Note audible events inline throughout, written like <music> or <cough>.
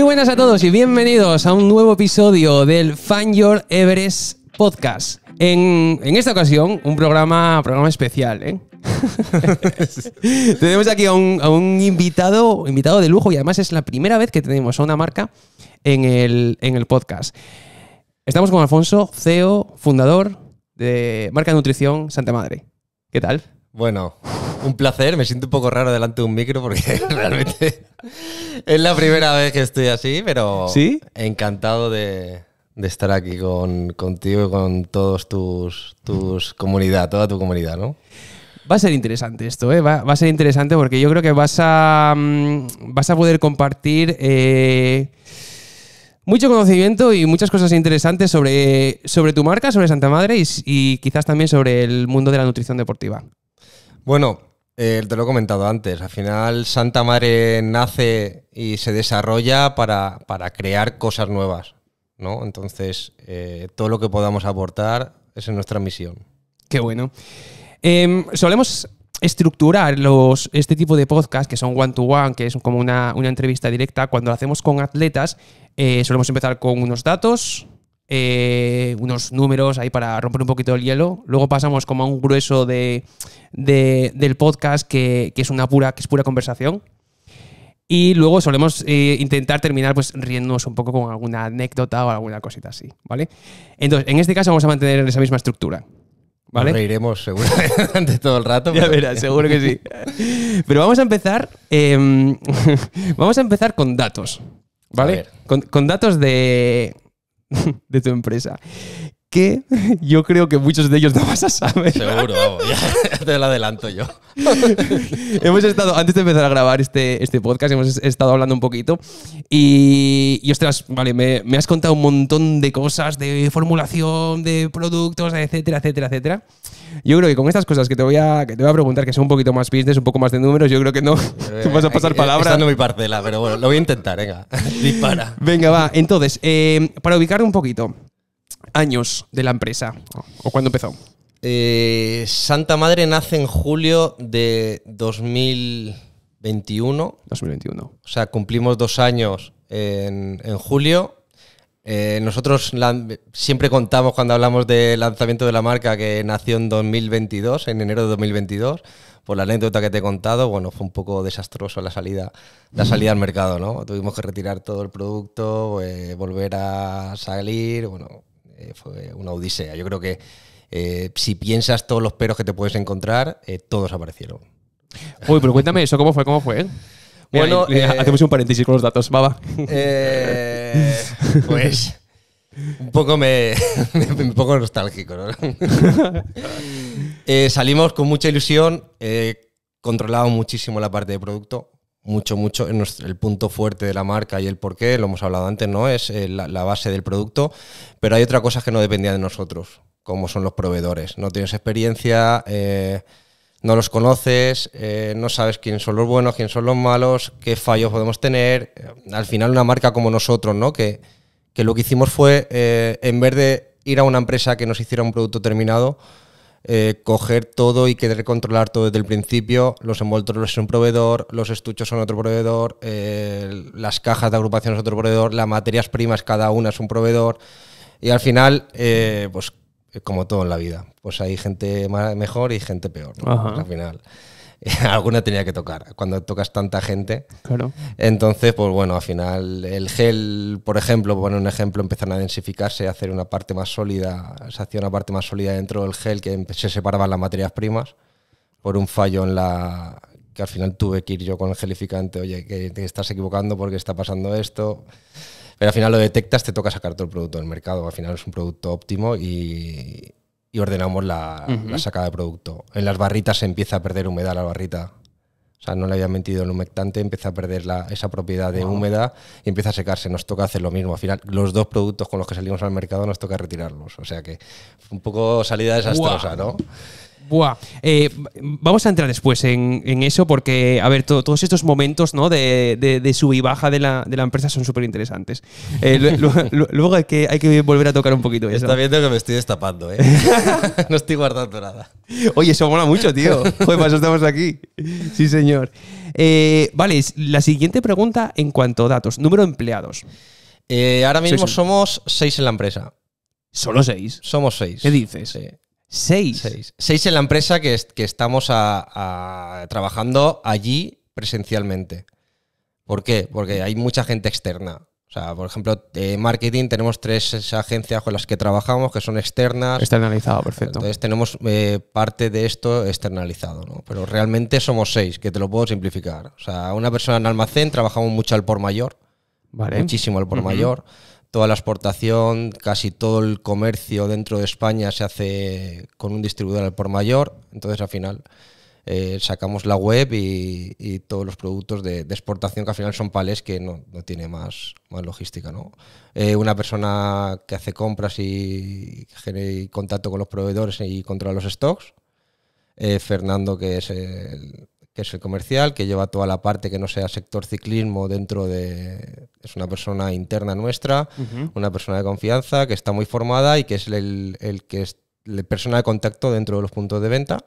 Muy buenas a todos y bienvenidos a un nuevo episodio del Fan Your Everest Podcast. En, esta ocasión, un programa, programa especial, ¿eh? <laughs> tenemos aquí a un, invitado, invitado de lujo y además es la primera vez que tenemos a una marca en el, en el podcast. Estamos con Alfonso, CEO, fundador de Marca de Nutrición Santa Madre. ¿Qué tal? Bueno, un placer. Me siento un poco raro delante de un micro porque <laughs> realmente es la primera vez que estoy así, pero encantado de, estar aquí contigo y con todos tus, comunidad, toda tu comunidad, ¿no? Va a ser interesante esto, ¿eh? va, a ser interesante porque yo creo que vas a, mm, vas a poder compartir eh, mucho conocimiento y muchas cosas interesantes sobre, tu marca, sobre Santa Madre y quizás también sobre el mundo de la nutrición deportiva. Bueno, eh, te lo he comentado antes. Al final, Santa Madre nace y se desarrolla para, crear cosas nuevas. ¿no? Entonces, eh, todo lo que podamos aportar es nuestra misión. Qué bueno. Em, solemos estructurar los, este tipo de podcast, que son one-to-one, que es como una, una, entrevista directa, cuando lo hacemos con atletas, eh, solemos empezar con unos datos, eh, unos números ahí para romper un poquito el hielo. Luego pasamos como a un grueso de, del podcast que, es una pura, que es pura conversación. Y luego solemos eh, intentar terminar pues riéndonos un poco con alguna anécdota o alguna cosita así, ¿vale? Entonces, en este caso vamos a mantener esa misma estructura. ¿Vale? Nos reiremos seguro <laughs> durante todo el rato. Ya verás, seguro que sí. <laughs> Pero vamos a empezar. Em, <laughs> vamos a empezar con datos. ¿Vale? con, datos de, <laughs> de tu empresa que <laughs> yo creo que muchos de ellos no vas a saber. Seguro, vamos, ya <laughs> te lo adelanto yo. <laughs> hemos estado, antes de empezar a grabar este, este podcast, hemos estado hablando un poquito y, y ostras, vale, me, me, has contado un montón de cosas, de formulación, de productos, etcétera, etcétera, etcétera. Yo creo que con estas cosas que te voy a, que te voy a preguntar, que son un poquito más business, un poco más de números, yo creo que no eh, vas a pasar palabra. palabras. no mi parcela, pero bueno, lo voy a intentar, venga, dispara. Venga, va, entonces, eh, para ubicar un poquito, años de la empresa? ¿O cuándo empezó? Eh, Santa Madre nace en julio de 2021. 2021. O sea, cumplimos dos años en, julio. Eh, nosotros siempre contamos cuando hablamos del lanzamiento de la marca que nació en 2022, en enero de 2022. Por la anécdota que te he contado, bueno, fue un poco desastroso la salida, la salida al mercado, ¿no? Tuvimos que retirar todo el producto, eh, volver a salir, bueno, eh, fue una odisea. Yo creo que eh, si piensas todos los peros que te puedes encontrar, eh, todos aparecieron. Uy, pero cuéntame eso, ¿cómo fue? ¿Cómo fue? bueno, hacemos un paréntesis con los datos, va, pues un poco me, <laughs> un poco nostálgico, <laughs> salimos con mucha ilusión, controlado muchísimo la parte de producto, mucho, mucho, el punto fuerte de la marca y el por qué, lo hemos hablado antes, ¿no? Es eh, la, base del producto, pero hay otra cosa que no dependía de nosotros, como son los proveedores. No tienes experiencia, eh, no los conoces, eh, no sabes quiénes son los buenos, quiénes son los malos, qué fallos podemos tener. Al final una marca como nosotros, ¿no? Que, lo que hicimos fue, en vez de ir a una empresa que nos hiciera un producto terminado, eh, coger todo y querer controlar todo desde el principio. Los envoltorios es un proveedor, los estuchos son otro proveedor, eh, las cajas de agrupación es otro proveedor, las materias primas cada una es un proveedor. Y al final, eh, pues como todo en la vida, pues hay gente mejor y gente peor. Al final. <laughs> alguna tenía que tocar. Cuando tocas tanta gente. Entonces, pues bueno, al final el gel, por ejemplo, por poner un ejemplo, empezaron a densificarse, a hacer una parte más sólida, se hacía una parte más sólida dentro del gel que em, se separaban las materias primas por un fallo en la que al final tuve que ir yo con el gelificante, oye, que te estás equivocando porque está pasando esto. Pero al final lo detectas, te toca sacar todo el producto del mercado. Al final es un producto óptimo y, y ordenamos la, sacada de producto. En las barritas se empieza a perder humedad la barrita. O sea, no le había mentido el humectante, empieza a perder la, esa propiedad de humedad húmeda y empieza a secarse. Nos toca hacer lo mismo. Al final, los dos productos con los que salimos al mercado nos toca retirarlos. O sea que un poco salida desastrosa, ¿no? Eh, vamos a entrar después en, eso porque, a ver, todos estos momentos de, sub y baja de la, empresa son súper interesantes. Eh, <laughs> luego hay que, hay que volver a tocar un poquito eso. Está viendo que me estoy destapando, ¿eh? <laughs> no estoy guardando nada. Oye, eso mola mucho, tío. estamos aquí. Sí, señor. Eh, vale, la siguiente pregunta en cuanto a datos. Número de empleados. ahora mismo somos seis en la empresa. ¿Solo seis? Somos seis. ¿Qué dices? Sí. Seis. Seis. en la empresa que, que estamos trabajando allí presencialmente. ¿Por qué? Porque hay mucha gente externa. O sea, por ejemplo, de marketing tenemos tres agencias con las que trabajamos que son externas. Externalizado, perfecto. Entonces tenemos eh, parte de esto externalizado, ¿no? Pero realmente somos seis, que te lo puedo simplificar. O sea, una persona en almacén trabajamos mucho al por mayor. Muchísimo al por mayor toda la exportación, casi todo el comercio dentro de España se hace con un distribuidor al por mayor, entonces al final eh, sacamos la web y, todos los productos de, exportación que al final son palés que no, no tiene más, más logística. ¿no? Eh, una persona que hace compras y, genera contacto con los proveedores y controla los stocks. Eh, Fernando, que es el, que es el comercial, que lleva toda la parte que no sea sector ciclismo dentro de... Es una persona interna nuestra, una persona de confianza, que está muy formada y que es el, que es la persona de contacto dentro de los puntos de venta.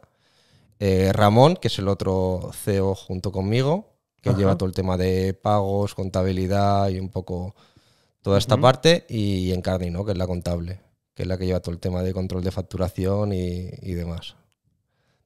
Eh, Ramón, que es el otro CEO junto conmigo, que lleva todo el tema de pagos, contabilidad y un poco toda esta parte. Y Encarni, que es la contable, que es la que lleva todo el tema de control de facturación y, y demás.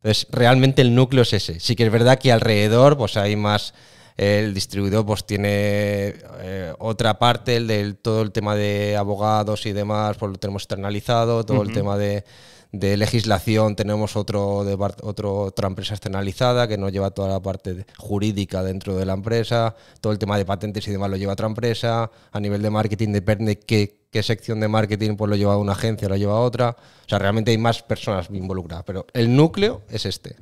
Entonces, realmente el núcleo es ese. Sí que es verdad que alrededor pues hay más eh, el distribuidor pues tiene eh, otra parte, el del todo el tema de abogados y demás, pues lo tenemos externalizado, todo el tema de de legislación tenemos otro otro, otra empresa externalizada que nos lleva toda la parte jurídica dentro de la empresa, todo el tema de patentes y demás lo lleva otra empresa, a nivel de marketing depende qué, sección de marketing pues lo lleva una agencia, lo lleva otra, o sea, realmente hay más personas involucradas, pero el núcleo es este.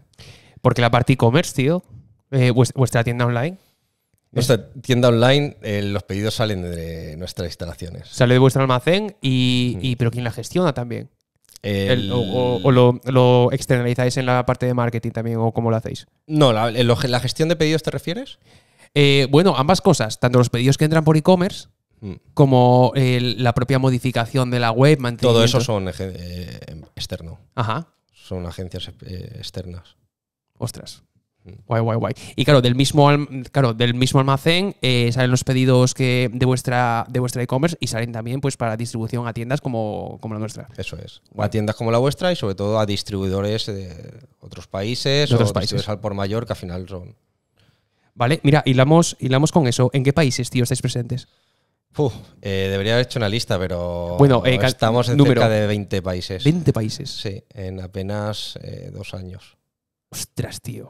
Porque la parte e-commerce, tío, eh, vuestra tienda online. Nuestra tienda online, eh, los pedidos salen de nuestras instalaciones. Sale de vuestro almacén y pero ¿quién la gestiona también? o, lo, externalizáis en la parte de marketing también o cómo lo hacéis? No, la, gestión de pedidos te refieres? Eh, bueno, ambas cosas, tanto los pedidos que entran por e-commerce mm. como la propia modificación de la web. Todo eso son eh, externo. Ajá. Son agencias eh, externas. Ostras. Guay, guay, guay. Y claro, del mismo, claro, del mismo almacén eh, salen los pedidos que de vuestra de vuestra e-commerce y salen también pues para distribución a tiendas como, la nuestra. Eso es. A tiendas como la vuestra y sobre todo a distribuidores de otros países otros o países al por mayor que al final son. Vale, mira, hilamos, con eso. ¿En qué países, tío, estáis presentes? Eh, debería haber hecho una lista, pero bueno, eh, estamos en cerca de 20 países. 20 países. Sí, en apenas dos años. Ostras, tío.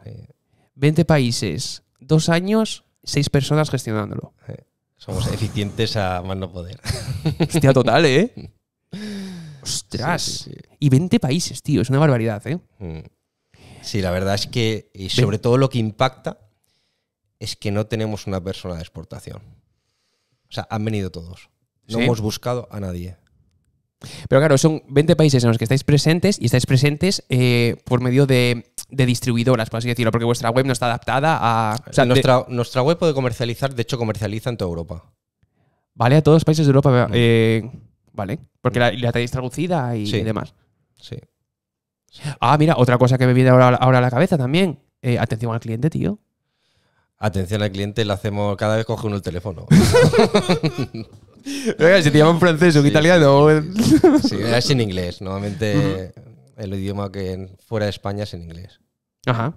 20 países, dos años, seis personas gestionándolo. Eh, somos eficientes a más poder. <laughs> Hostia, total, ¿eh? <laughs> Ostras. Y 20 países, tío, es una barbaridad, ¿eh? Mm. Sí, la verdad es que, y sobre todo lo que impacta es que no tenemos una persona de exportación. O sea, han venido todos. No hemos buscado a nadie. Pero claro, son 20 países en los que estáis presentes y estáis presentes eh, por medio de, distribuidoras, por así decirlo, porque vuestra web no está adaptada a... O sea, nuestra, web puede comercializar, de hecho comercializa en toda Europa. Vale, a todos los países de Europa. Mm. Eh, vale, porque la, tenéis traducida y, demás. Sí. Ah, mira, otra cosa que me viene ahora, a la cabeza también. Eh, atención al cliente, tío. Atención al cliente, la hacemos cada vez coge uno el teléfono. <laughs> si te llaman francés o italiano. es en inglés. nuevamente el idioma que fuera de España es en inglés. Ajá.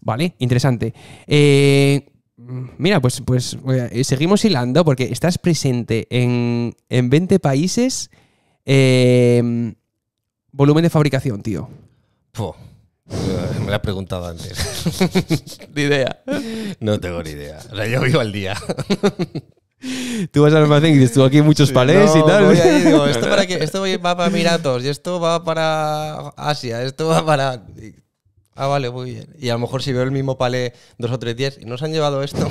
Vale, interesante. Eh, mira, pues, pues eh, seguimos hilando porque estás presente en, 20 países. Eh, volumen de fabricación, tío. Me la has preguntado antes. <laughs> ni idea. No tengo ni idea. O sea, yo vivo al día. <laughs> Tú vas al almacén y dices, tú aquí muchos palés y tal. esto, va <laughs> para Emiratos y esto va para Asia, esto va para... Ah, vale, muy bien. Y a lo mejor si veo el mismo palé dos o tres días y nos han llevado esto,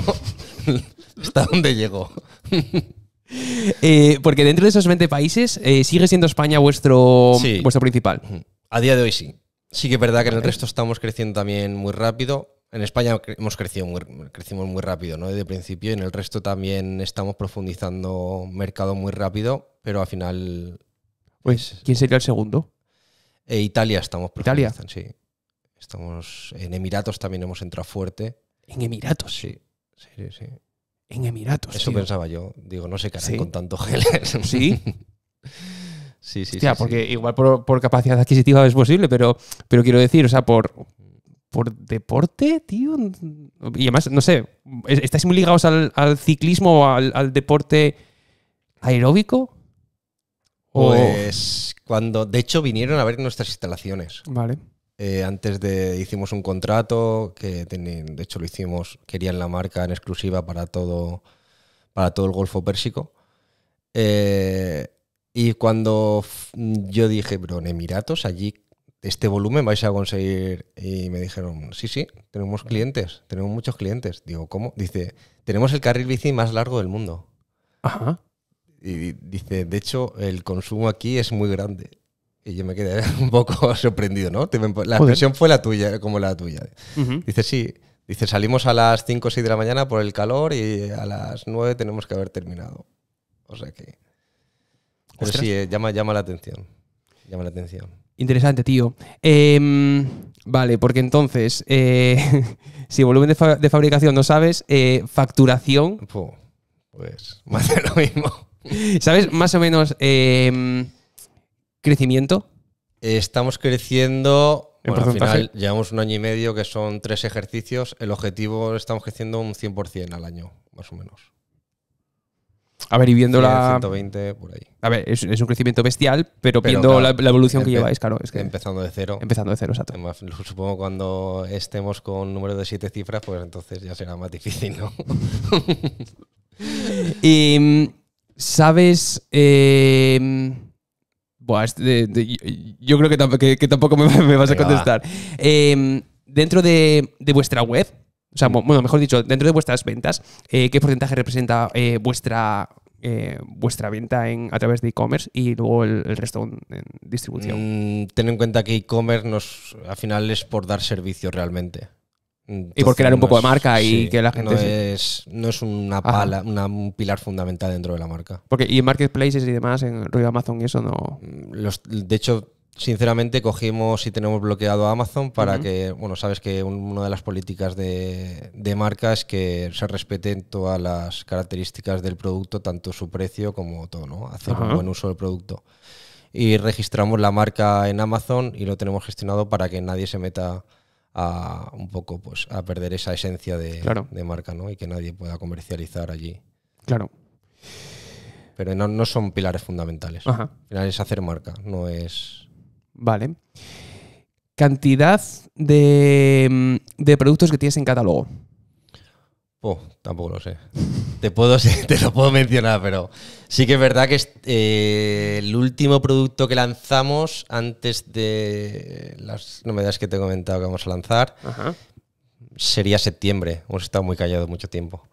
<laughs> ¿hasta dónde llegó? Eh, porque dentro de esos 20 países, eh, ¿sigue siendo España vuestro, vuestro principal? A día de hoy sí. Sí que es verdad que en el resto estamos creciendo también muy rápido en España hemos crecido muy, crecimos muy rápido, ¿no? Desde principio y en el resto también estamos profundizando mercado muy rápido, pero al final... Pues, ¿quién sería el segundo? Eh, Italia estamos profundizando, ¿Italia? sí. Estamos, en Emiratos también hemos entrado fuerte. ¿En Emiratos? Sí, sí, sí. En Emiratos. Eso pensaba yo. Digo, no sé qué con tanto gel. <laughs> <laughs> Sí. Sí, sí, O sea, porque igual por, capacidad adquisitiva es posible, pero, pero quiero decir, o sea, por, por deporte, tío. Y además, no sé, ¿estáis muy ligados al, ciclismo o al, deporte aeróbico? Pues cuando, de hecho, vinieron a ver nuestras instalaciones. Vale. Eh, antes de hicimos un contrato que de hecho lo hicimos, querían la marca en exclusiva para todo, para todo el Golfo Pérsico. Eh, y cuando yo dije, bro, en Emiratos, allí este volumen vais a conseguir. Y me dijeron, sí, sí, tenemos clientes, tenemos muchos clientes. Digo, ¿cómo? Dice, tenemos el carril bici más largo del mundo. Ajá. Y dice, de hecho, el consumo aquí es muy grande. Y yo me quedé <laughs> un poco <laughs> sorprendido, ¿no? La expresión fue la tuya, como la tuya. Dice, sí. Dice, salimos a las 5 o 6 de la mañana por el calor y a las 9 tenemos que haber terminado. O sea que... pero sí, eh, llama, llama la atención. Llama la atención. Interesante, tío. Em, vale, porque entonces, eh, <laughs> si volumen de, fabricación no sabes, eh, facturación. pues, <laughs> más de lo mismo. ¿Sabes más o menos em, crecimiento? Estamos creciendo. al final llevamos un año y medio que son tres ejercicios. El objetivo estamos creciendo un 100% al año, más o menos. A ver, y viendo la. 120, por ahí. A ver, es, un crecimiento bestial, pero, viendo la, evolución que lleváis, claro. Es que empezando de cero. Empezando de cero, exacto. Supongo supongo cuando estemos con números de siete cifras, pues entonces ya será más difícil, ¿no? <laughs> y, mm, ¿Sabes? Em, yo creo que, tampoco me, vas a contestar. Em, dentro de vuestra web, o sea, bueno, mejor dicho, dentro de vuestras ventas, eh, ¿qué porcentaje representa eh, vuestra eh, vuestra venta en, a través de e-commerce y luego el, resto en, distribución? Mm, ten en cuenta que e-commerce al final es por dar servicio realmente. y por crear un poco de marca y que la gente. No es, una pala, un pilar fundamental dentro de la marca. Porque, y en marketplaces y demás, en rollo Amazon y eso no. Mm, de hecho, sinceramente cogimos y tenemos bloqueado a Amazon para que, bueno, sabes que una de las políticas de, marca es que se respeten todas las características del producto, tanto su precio como todo, ¿no? Hacer un buen uso del producto. Y registramos la marca en Amazon y lo tenemos gestionado para que nadie se meta a un poco pues a perder esa esencia de, marca, ¿no? Y que nadie pueda comercializar allí. Claro pero no, son pilares fundamentales. Ajá. Al final es hacer marca, no es ¿vale? Cantidad mm, de, productos que tienes en catálogo. Oh, tampoco lo sé. Te puedo, <laughs> te lo puedo mencionar, pero sí que es verdad que eh, el último producto que lanzamos antes de las novedades que te he comentado que vamos a lanzar sería septiembre. Hemos estado muy callados mucho tiempo.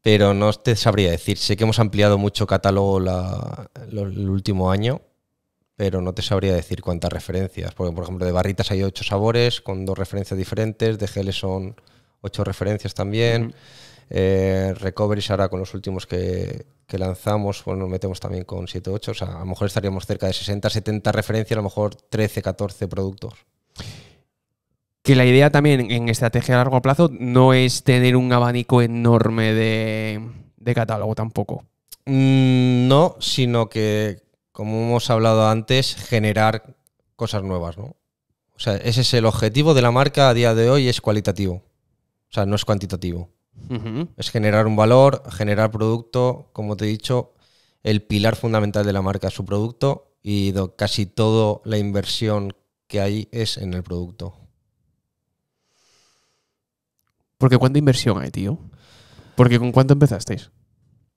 Pero no te sabría decir. Sé que hemos ampliado mucho catálogo el último año pero no te sabría decir cuántas referencias. Porque, por ejemplo, de barritas hay ocho sabores con dos referencias diferentes, de geles son ocho referencias también. Eh, recoveries ahora con los últimos que, lanzamos, pues nos metemos también con 7, ocho. o sea, a lo mejor estaríamos cerca de 60, 70 referencias, a lo mejor 13, 14 productos. Que la idea también en estrategia a largo plazo no es tener un abanico enorme de, de catálogo tampoco. Mm, no, sino que como hemos hablado antes, generar cosas nuevas, ¿no? O sea, ese es el objetivo de la marca a día de hoy, es cualitativo. O sea, no es cuantitativo. Es generar un valor, generar producto, como te he dicho, el pilar fundamental de la marca es su producto y casi toda la inversión que hay es en el producto. Porque ¿cuánta inversión hay, tío? Porque ¿con cuánto empezasteis?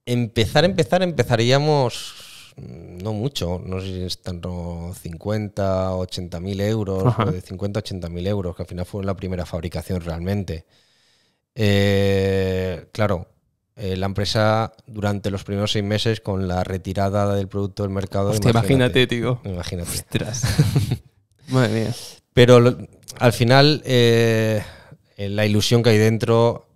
Empezar, empezar, empezaríamos no mucho, no sé si están 50, 80 mil euros, pues de 50 a 80 mil euros, que al final fue la primera fabricación realmente. Eh, claro, eh, la empresa durante los primeros seis meses con la retirada del producto del mercado. imagínate, tío. Imagínate. <laughs> Madre mía. Pero al final, eh, la ilusión que hay dentro,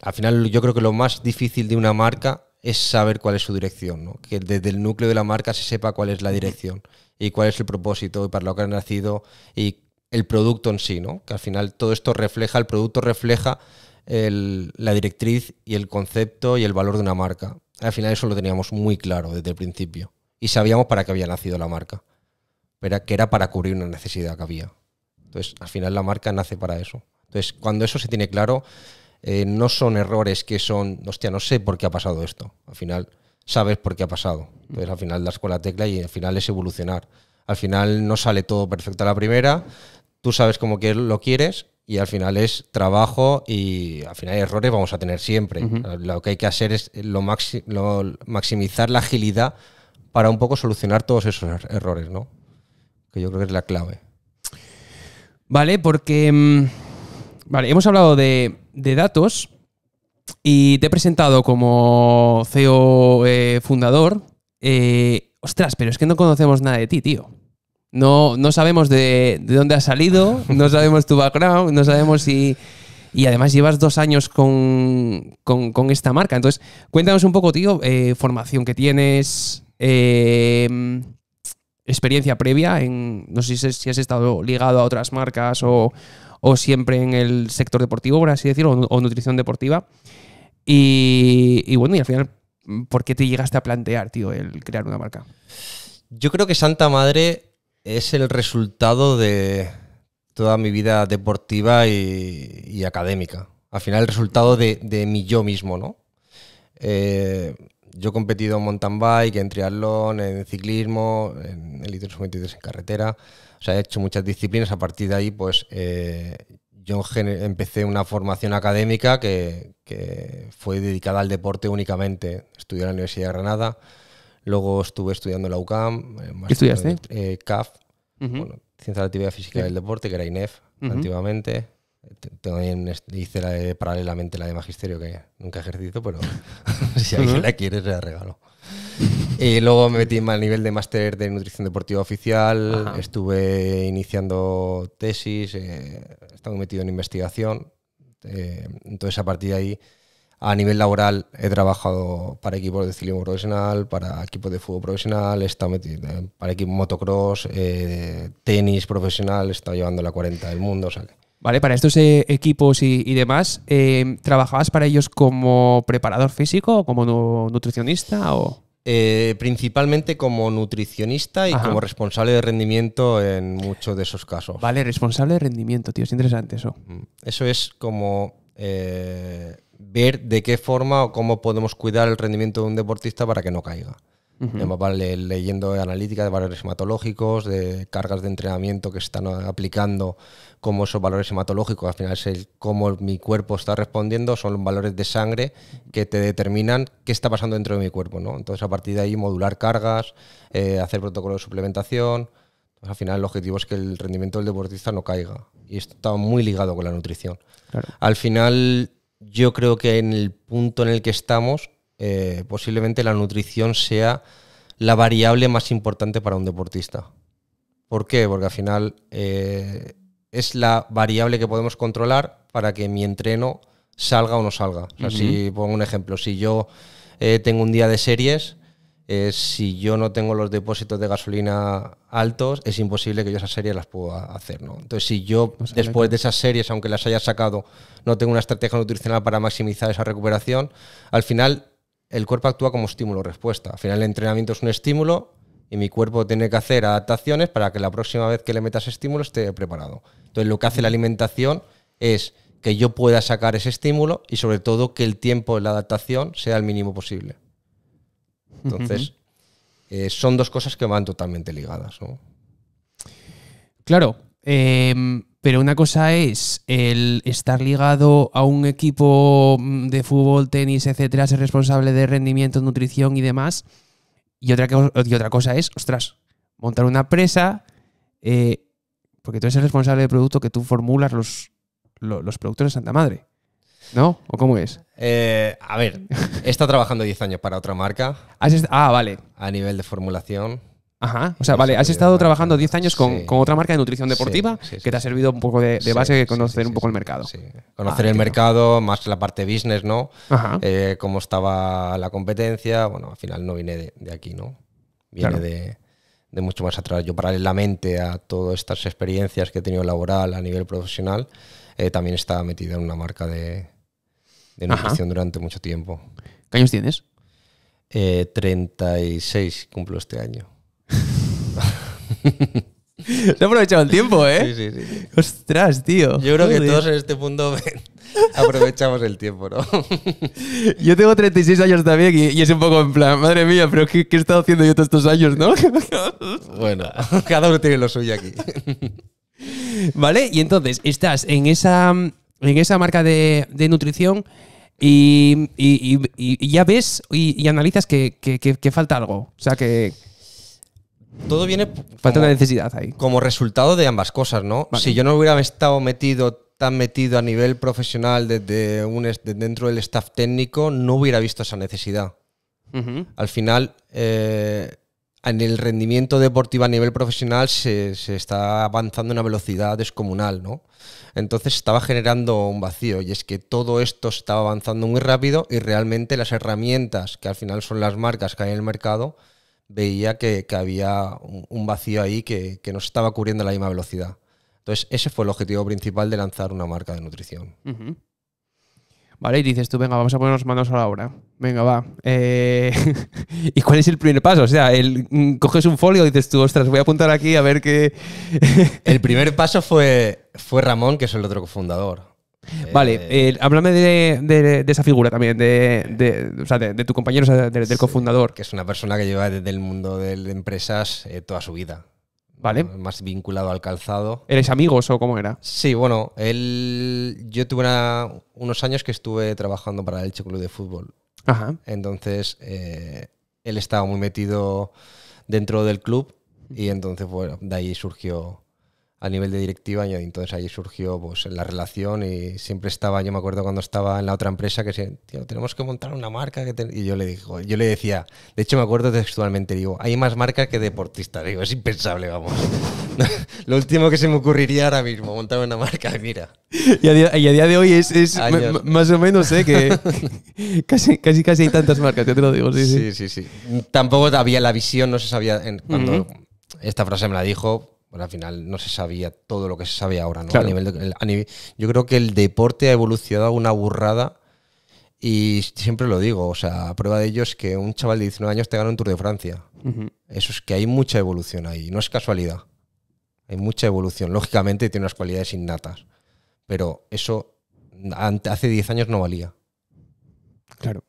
al final yo creo que lo más difícil de una marca es saber cuál es su dirección, que desde el núcleo de la marca se sepa cuál es la dirección y cuál es el propósito y para lo que ha nacido y el producto en sí, ¿no? que al final todo esto refleja, el producto refleja la directriz y el concepto y el valor de una marca. Al final eso lo teníamos muy claro desde el principio y sabíamos para qué había nacido la marca, que era para cubrir una necesidad que había. Entonces, al final la marca nace para eso. Entonces, cuando eso se tiene claro, eh, no son errores que son, hostia, no sé por qué ha pasado esto. Al final sabes por qué ha pasado. Entonces al final das con la tecla y al final es evolucionar. Al final no sale todo perfecto a la primera, tú sabes cómo lo quieres y al final es trabajo y al final errores vamos a tener siempre. Lo que hay que hacer es maximizar la agilidad para un poco solucionar todos esos er-, errores, ¿no? Que yo creo que es la clave. Vale, porque... Mm, vale, hemos hablado de de datos y te he presentado como CEO eh, fundador. Eh, ostras, pero es que no conocemos nada de ti, tío. No, no sabemos de, dónde has salido, <laughs> no sabemos tu background, no sabemos si... Y además llevas dos años con, con, esta marca. Entonces, cuéntanos un poco, tío, eh, formación que tienes, em, experiencia previa en... No sé si has estado ligado a otras marcas o, o siempre en el sector deportivo, por así decirlo, o, nutrición deportiva. Y, bueno, y al final, ¿por qué te llegaste a plantear, tío, el crear una marca? Yo creo que Santa Madre es el resultado de toda mi vida deportiva y, académica. Al final, el resultado de, de mi yo mismo, ¿no? Eh, yo he competido en mountain bike, en triatlón, en ciclismo, en el 23 en carretera. O sea, he hecho muchas disciplinas. A partir de ahí, pues eh, yo empecé una formación académica que, fue dedicada al deporte únicamente. Estudié en la Universidad de Granada, luego estuve estudiando en la UCAM. ¿Qué estudiaste? Eh, CAF, Ciencia de la Actividad Física del Deporte, que era INEF antiguamente. También hice paralelamente la de magisterio, que nunca he pero <laughs> si alguien la quiere, se la regalo. Y luego me metí a nivel de máster de nutrición deportiva oficial, estuve iniciando tesis, eh, estaba metido en investigación. Eh, entonces, a partir de ahí, a nivel laboral, he trabajado para equipos de ciclismo profesional, para equipos de fútbol profesional, he metido, eh, para equipos motocross, eh, tenis profesional, he estado llevando la 40 del mundo. ¿vale? Para estos equipos y, demás, ¿trabajabas para ellos como preparador físico o como nutricionista? O? Eh, principalmente como nutricionista y como responsable de rendimiento en muchos de esos casos. Vale, responsable de rendimiento, tío, es interesante eso. Mm, eso es como eh, ver de qué forma o cómo podemos cuidar el rendimiento de un deportista para que no caiga. Eh, leyendo analítica de valores hematológicos, de cargas de entrenamiento que se están ah, aplicando, cómo esos valores hematológicos, al final es el, cómo mi cuerpo está respondiendo, son valores de sangre que te determinan qué está pasando dentro de mi cuerpo. ¿no? Entonces, a partir de ahí, modular cargas, eh, hacer protocolos de suplementación. al final, el objetivo es que el rendimiento del deportista no caiga. Y esto está muy ligado con la nutrición. Al final, yo creo que en el punto en el que estamos, eh, posiblemente la nutrición sea la variable más importante para un deportista. ¿Por qué? Porque al final eh, es la variable que podemos controlar para que mi entreno salga o no salga. Si pongo un ejemplo, si yo eh, tengo un día de series, si yo no tengo los depósitos de gasolina altos, es imposible que yo esas series las pueda hacer. Entonces, si yo después de esas series, aunque las haya sacado, no tengo una estrategia nutricional para maximizar esa recuperación, al final el cuerpo actúa como estímulo-respuesta. Al final el entrenamiento es un estímulo y mi cuerpo tiene que hacer adaptaciones para que la próxima vez que le metas estímulo esté preparado. Entonces lo que hace la alimentación es que yo pueda sacar ese estímulo y sobre todo que el tiempo de la adaptación sea el mínimo posible. Entonces, eh, son dos cosas que van totalmente ligadas. Claro. Em, pero una cosa es el estar ligado a un equipo mm, de fútbol, tenis, etcétera, ser responsable de rendimiento, nutrición y demás. Y otra, otra cosa es, ostras, montar una presa, eh, porque tú eres el responsable del producto que tú formulas los, los, productos de Santa Madre. ¿No? ¿O cómo es? Eh, a ver, he estado trabajando 10 años para otra marca. Ah, vale. A nivel de formulación. Ajá, o sea, vale, has estado trabajando 10 años con, otra marca de nutrición deportiva que te ha servido un poco de, base de conocer un poco el mercado. Ah, conocer el mercado, más la parte business, ¿no? Ajá. Eh, cómo estaba la competencia, bueno, al final no vine de, aquí, ¿no? Viene de, mucho más atrás. Yo paralelamente a todas estas experiencias que he tenido laboral a nivel profesional, eh, también estaba metido en una marca de, de nutrición durante mucho tiempo. ¿Qué años tienes? 36 eh, cumplo este año. <laughs> Se ha aprovechado el tiempo, ¿eh? Sí, sí, sí. Ostras, tío. Yo creo que todos en este punto <laughs> aprovechamos el tiempo, ¿no? <laughs> yo tengo 36 años también y, es un poco en plan, madre mía, pero ¿qué, he estado haciendo yo todos estos años, no? bueno, cada uno tiene lo suyo aquí. Vale, y entonces estás en esa, en esa marca de, nutrición y, ya ves y, analizas que falta algo. O sea, que todo viene. Falta una necesidad ahí. Como resultado de ambas cosas, ¿no? Si yo no hubiera estado metido tan metido a nivel profesional desde un, dentro del staff técnico, no hubiera visto esa necesidad. Al final, eh, en el rendimiento deportivo a nivel profesional se, se, está avanzando a una velocidad descomunal, ¿no? Entonces estaba generando un vacío y es que todo esto estaba avanzando muy rápido y realmente las herramientas, que al final son las marcas que hay en el mercado, veía que, había un, vacío ahí que, que no estaba cubriendo a la misma velocidad. Entonces, ese fue el objetivo principal de lanzar una marca de nutrición. Vale, y dices tú, venga, vamos a ponernos manos a la obra. Venga, va. Eh, <laughs> ¿Y cuál es el primer paso? O sea, el, mm, coges un folio y dices tú, ostras, voy a apuntar aquí a ver qué... <laughs> el primer paso fue, fue Ramón, que es el otro cofundador. Vale, eh, eh, háblame de, esa figura también, de, tu compañero, del cofundador. Que es una persona que lleva desde el mundo de empresas eh, toda su vida. Vale. Más vinculado al calzado. ¿Eres amigos o cómo era? Sí, bueno, yo tuve unos años que estuve trabajando para el Elche Club de Fútbol. Ajá. Entonces, él estaba muy metido dentro del club y entonces, bueno, de ahí surgió a nivel de directiva y entonces ahí surgió pues la relación y siempre estaba, yo me acuerdo cuando estaba en la otra empresa que se, tío, tenemos que montar una marca y yo le digo, yo le decía, de hecho me acuerdo textualmente, digo, hay más marcas que deportistas, digo, es impensable, vamos. <laughs> Lo último que se me ocurriría ahora mismo, montar una marca, mira. Y a día, de hoy es, es más o menos, ¿eh? que <laughs> casi, casi, casi hay tantas marcas, yo te lo digo. Sí, sí, sí. sí, Tampoco había la visión, no se sabía, cuando esta frase me la dijo, bueno, pues al final no se sabía todo lo que se sabe ahora, ¿no? yo creo que el deporte ha evolucionado una burrada y siempre lo digo, o sea, prueba de ello es que un chaval de 19 años te gana un Tour de Francia. Eso es que hay mucha evolución ahí, no es casualidad. Hay mucha evolución. Lógicamente tiene unas cualidades innatas, pero eso hace 10 años no valía. Claro.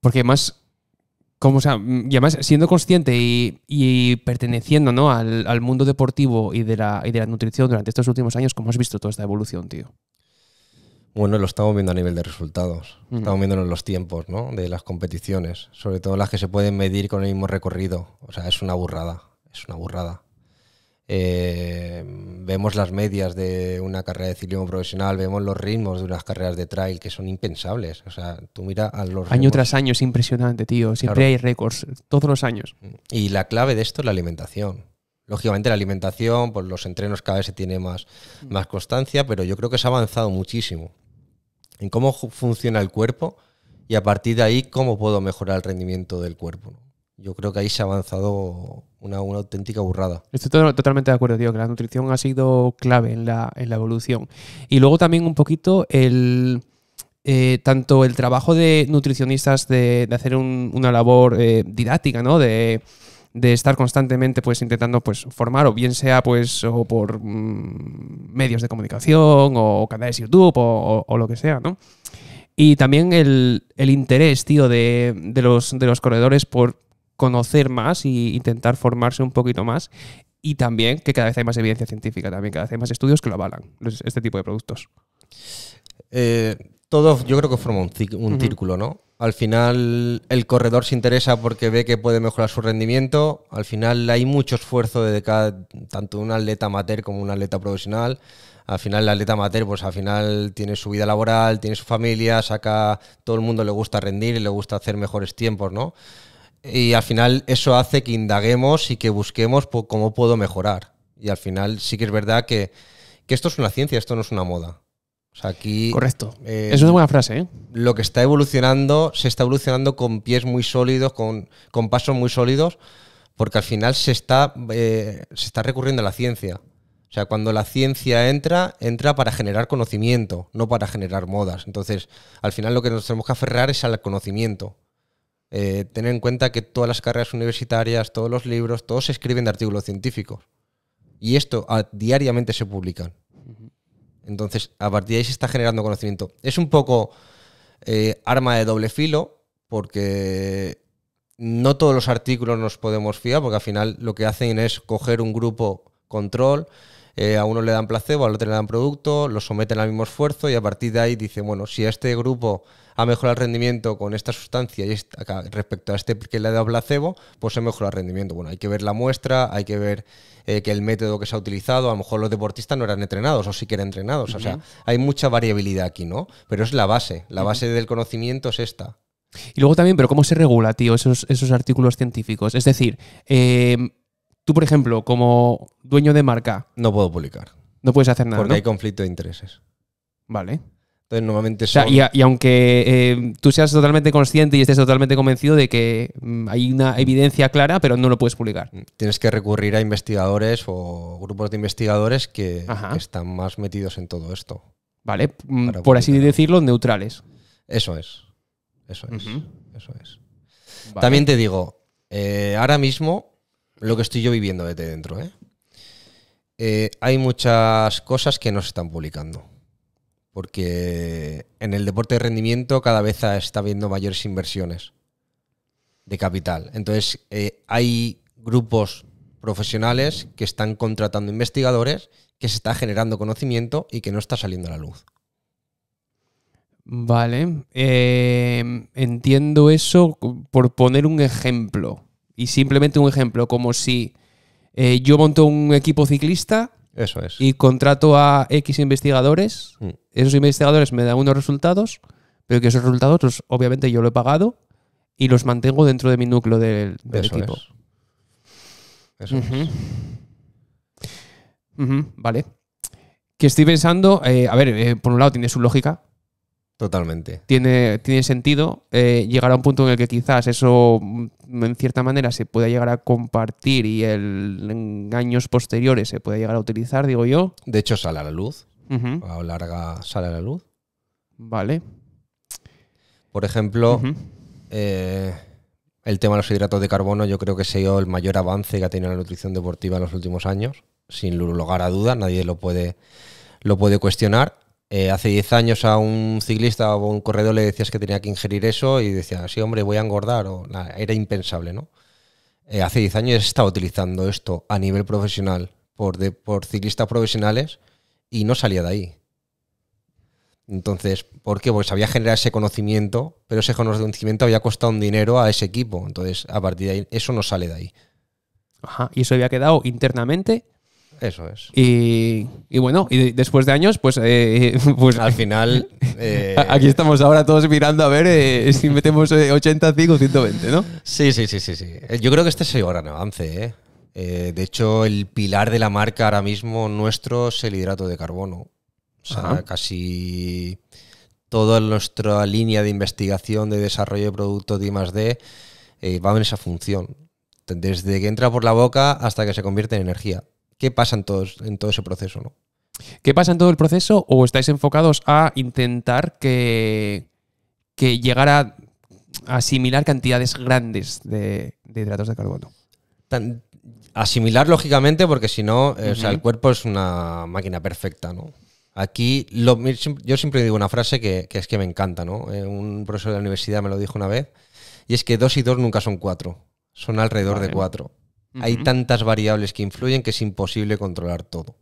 Porque más como, o sea, mm, y además, siendo consciente y, perteneciendo ¿no? al, mundo deportivo y de, la, y de la nutrición durante estos últimos años, ¿cómo has visto toda esta evolución, tío? Bueno, lo estamos viendo a nivel de resultados. Mm. Estamos viendo en los tiempos ¿no? de las competiciones, sobre todo las que se pueden medir con el mismo recorrido. O sea, es una burrada. Es una burrada. Eh, vemos las medias de una carrera de ciclismo profesional, vemos los ritmos de unas carreras de trail que son impensables. O sea, tú mira a los. Año tras año es impresionante, tío. Siempre hay récords, todos los años. Mm. Y la clave de esto es la alimentación. Lógicamente, la alimentación, pues los entrenos cada vez se tiene más, mm. más constancia, pero yo creo que se ha avanzado muchísimo en cómo funciona el cuerpo y a partir de ahí cómo puedo mejorar el rendimiento del cuerpo yo creo que ahí se ha avanzado una, una auténtica burrada. Estoy totalmente de acuerdo, tío, que la nutrición ha sido clave en la, evolución. Y luego también un poquito el... Eh, tanto el trabajo de nutricionistas de, hacer una labor eh, didáctica, ¿no? De, estar constantemente pues intentando pues formar o bien sea pues o por mm, medios de comunicación o canales YouTube o, o, lo que sea, ¿no? Y también el, interés, tío, de, los, de los corredores por conocer más e intentar formarse un poquito más. Y también que cada vez hay más evidencia científica, también cada vez hay más estudios que lo avalan, este tipo de productos. Eh, todo yo creo que forma un, círculo, ¿no? Al final el corredor se interesa porque ve que puede mejorar su rendimiento. Al final hay mucho esfuerzo de cada, tanto un atleta amateur como un atleta profesional. Al final el atleta amateur, pues al final tiene su vida laboral, tiene su familia, saca, todo el mundo le gusta rendir y le gusta hacer mejores tiempos, ¿no? Y al final eso hace que indaguemos y que busquemos cómo puedo mejorar. Y al final sí que es verdad que, esto es una ciencia, esto no es una moda. aquí. Correcto. Eh, es una buena frase, ¿eh? Lo que está evolucionando, se está evolucionando con pies muy sólidos, con, pasos muy sólidos, porque al final se está, eh, se está recurriendo a la ciencia. O sea, cuando la ciencia entra, entra para generar conocimiento, no para generar modas. Entonces, al final lo que nos tenemos que aferrar es al conocimiento. Eh, tener en cuenta que todas las carreras universitarias, todos los libros, todos se escriben de artículos científicos. Y esto ah, diariamente se publican. Entonces, a partir de ahí se está generando conocimiento. Es un poco eh, arma de doble filo, porque no todos los artículos nos podemos fiar, porque al final lo que hacen es coger un grupo control, eh, a uno le dan placebo, al otro le dan producto, lo someten al mismo esfuerzo y a partir de ahí dicen, bueno, si a este grupo ha mejorado el rendimiento con esta sustancia y respecto a este que le ha dado placebo, pues se mejora el rendimiento. Bueno, hay que ver la muestra, hay que ver eh, que el método que se ha utilizado, a lo mejor los deportistas no eran entrenados o sí que eran entrenados. O sea, hay mucha variabilidad aquí, ¿no? Pero es la base, la base del conocimiento es esta. Y luego también, pero ¿cómo se regula, tío, esos, artículos científicos? Es decir, em, tú, por ejemplo, como dueño de marca... No puedo publicar. No puedes hacer nada. Porque hay conflicto de intereses. Vale. Entonces, normalmente y, aunque eh, tú seas totalmente consciente y estés totalmente convencido de que mm, hay una evidencia clara, pero no lo puedes publicar. Mm, tienes que recurrir a investigadores o grupos de investigadores que, están más metidos en todo esto. Vale, mm, por así decirlo, neutrales. Eso es. Eso es. Eso es. También te digo, eh, ahora mismo, lo que estoy yo viviendo desde dentro, ¿eh? hay muchas cosas que no se están publicando porque en el deporte de rendimiento cada vez está habiendo mayores inversiones de capital. Entonces, eh, hay grupos profesionales que están contratando investigadores, que se está generando conocimiento y que no está saliendo a la luz. Vale, eh, entiendo eso por poner un ejemplo. Y simplemente un ejemplo, como si eh, yo monto un equipo ciclista eso es. Y contrato a X investigadores. Mm. Esos investigadores me dan unos resultados, pero que esos resultados, pues, obviamente, yo lo he pagado y los mantengo dentro de mi núcleo del, equipo. Eso es. Vale. Que estoy pensando, eh, a ver, eh, por un lado tiene su lógica, Totalmente. Tiene, tiene sentido eh, llegar a un punto en el que quizás eso, mm, en cierta manera, se pueda llegar a compartir y el, en años posteriores se pueda llegar a utilizar, digo yo. De hecho, sale a la luz. A A larga sale a la luz. Vale. Por ejemplo, eh, el tema de los hidratos de carbono yo creo que ha sido el mayor avance que ha tenido la nutrición deportiva en los últimos años. Sin lugar a dudas nadie lo puede, lo puede cuestionar eh, hace 10 años a un ciclista o a un corredor le decías que tenía que ingerir eso y decía, sí, hombre, voy a engordar. O, era impensable, ¿no? Eh, hace 10 años estaba utilizando esto a nivel profesional por, por ciclistas profesionales y no salía de ahí. Entonces, ¿por qué? Pues había generado ese conocimiento, pero ese conocimiento había costado un dinero a ese equipo. Entonces, a partir de ahí, eso no sale de ahí. Ajá, y eso había quedado internamente eso es. Y, bueno, y después de años, pues, eh, <laughs> pues al final... <laughs> Eh, aquí estamos ahora todos mirando a ver eh, si metemos 85 o 120, ¿no? Sí, sí, sí, sí, sí. Yo creo que este es el gran avance, de hecho, el pilar de la marca ahora mismo nuestro es el hidrato de carbono. O sea, casi toda nuestra línea de investigación, de desarrollo de producto de más D va en esa función. Desde que entra por la boca hasta que se convierte en energía. ¿Qué pasa en, en todo ese proceso? ¿no? ¿Qué pasa en todo el proceso o estáis enfocados a intentar que, que a asimilar cantidades grandes de, hidratos de carbono? asimilar lógicamente porque si no, eh, el cuerpo es una máquina perfecta, ¿no? Aquí yo siempre digo una frase que, es que me encanta, ¿no? Eh, un profesor de la universidad me lo dijo una vez, y es que dos y dos nunca son cuatro, son alrededor de cuatro. Hay tantas variables que influyen que es imposible controlar todo.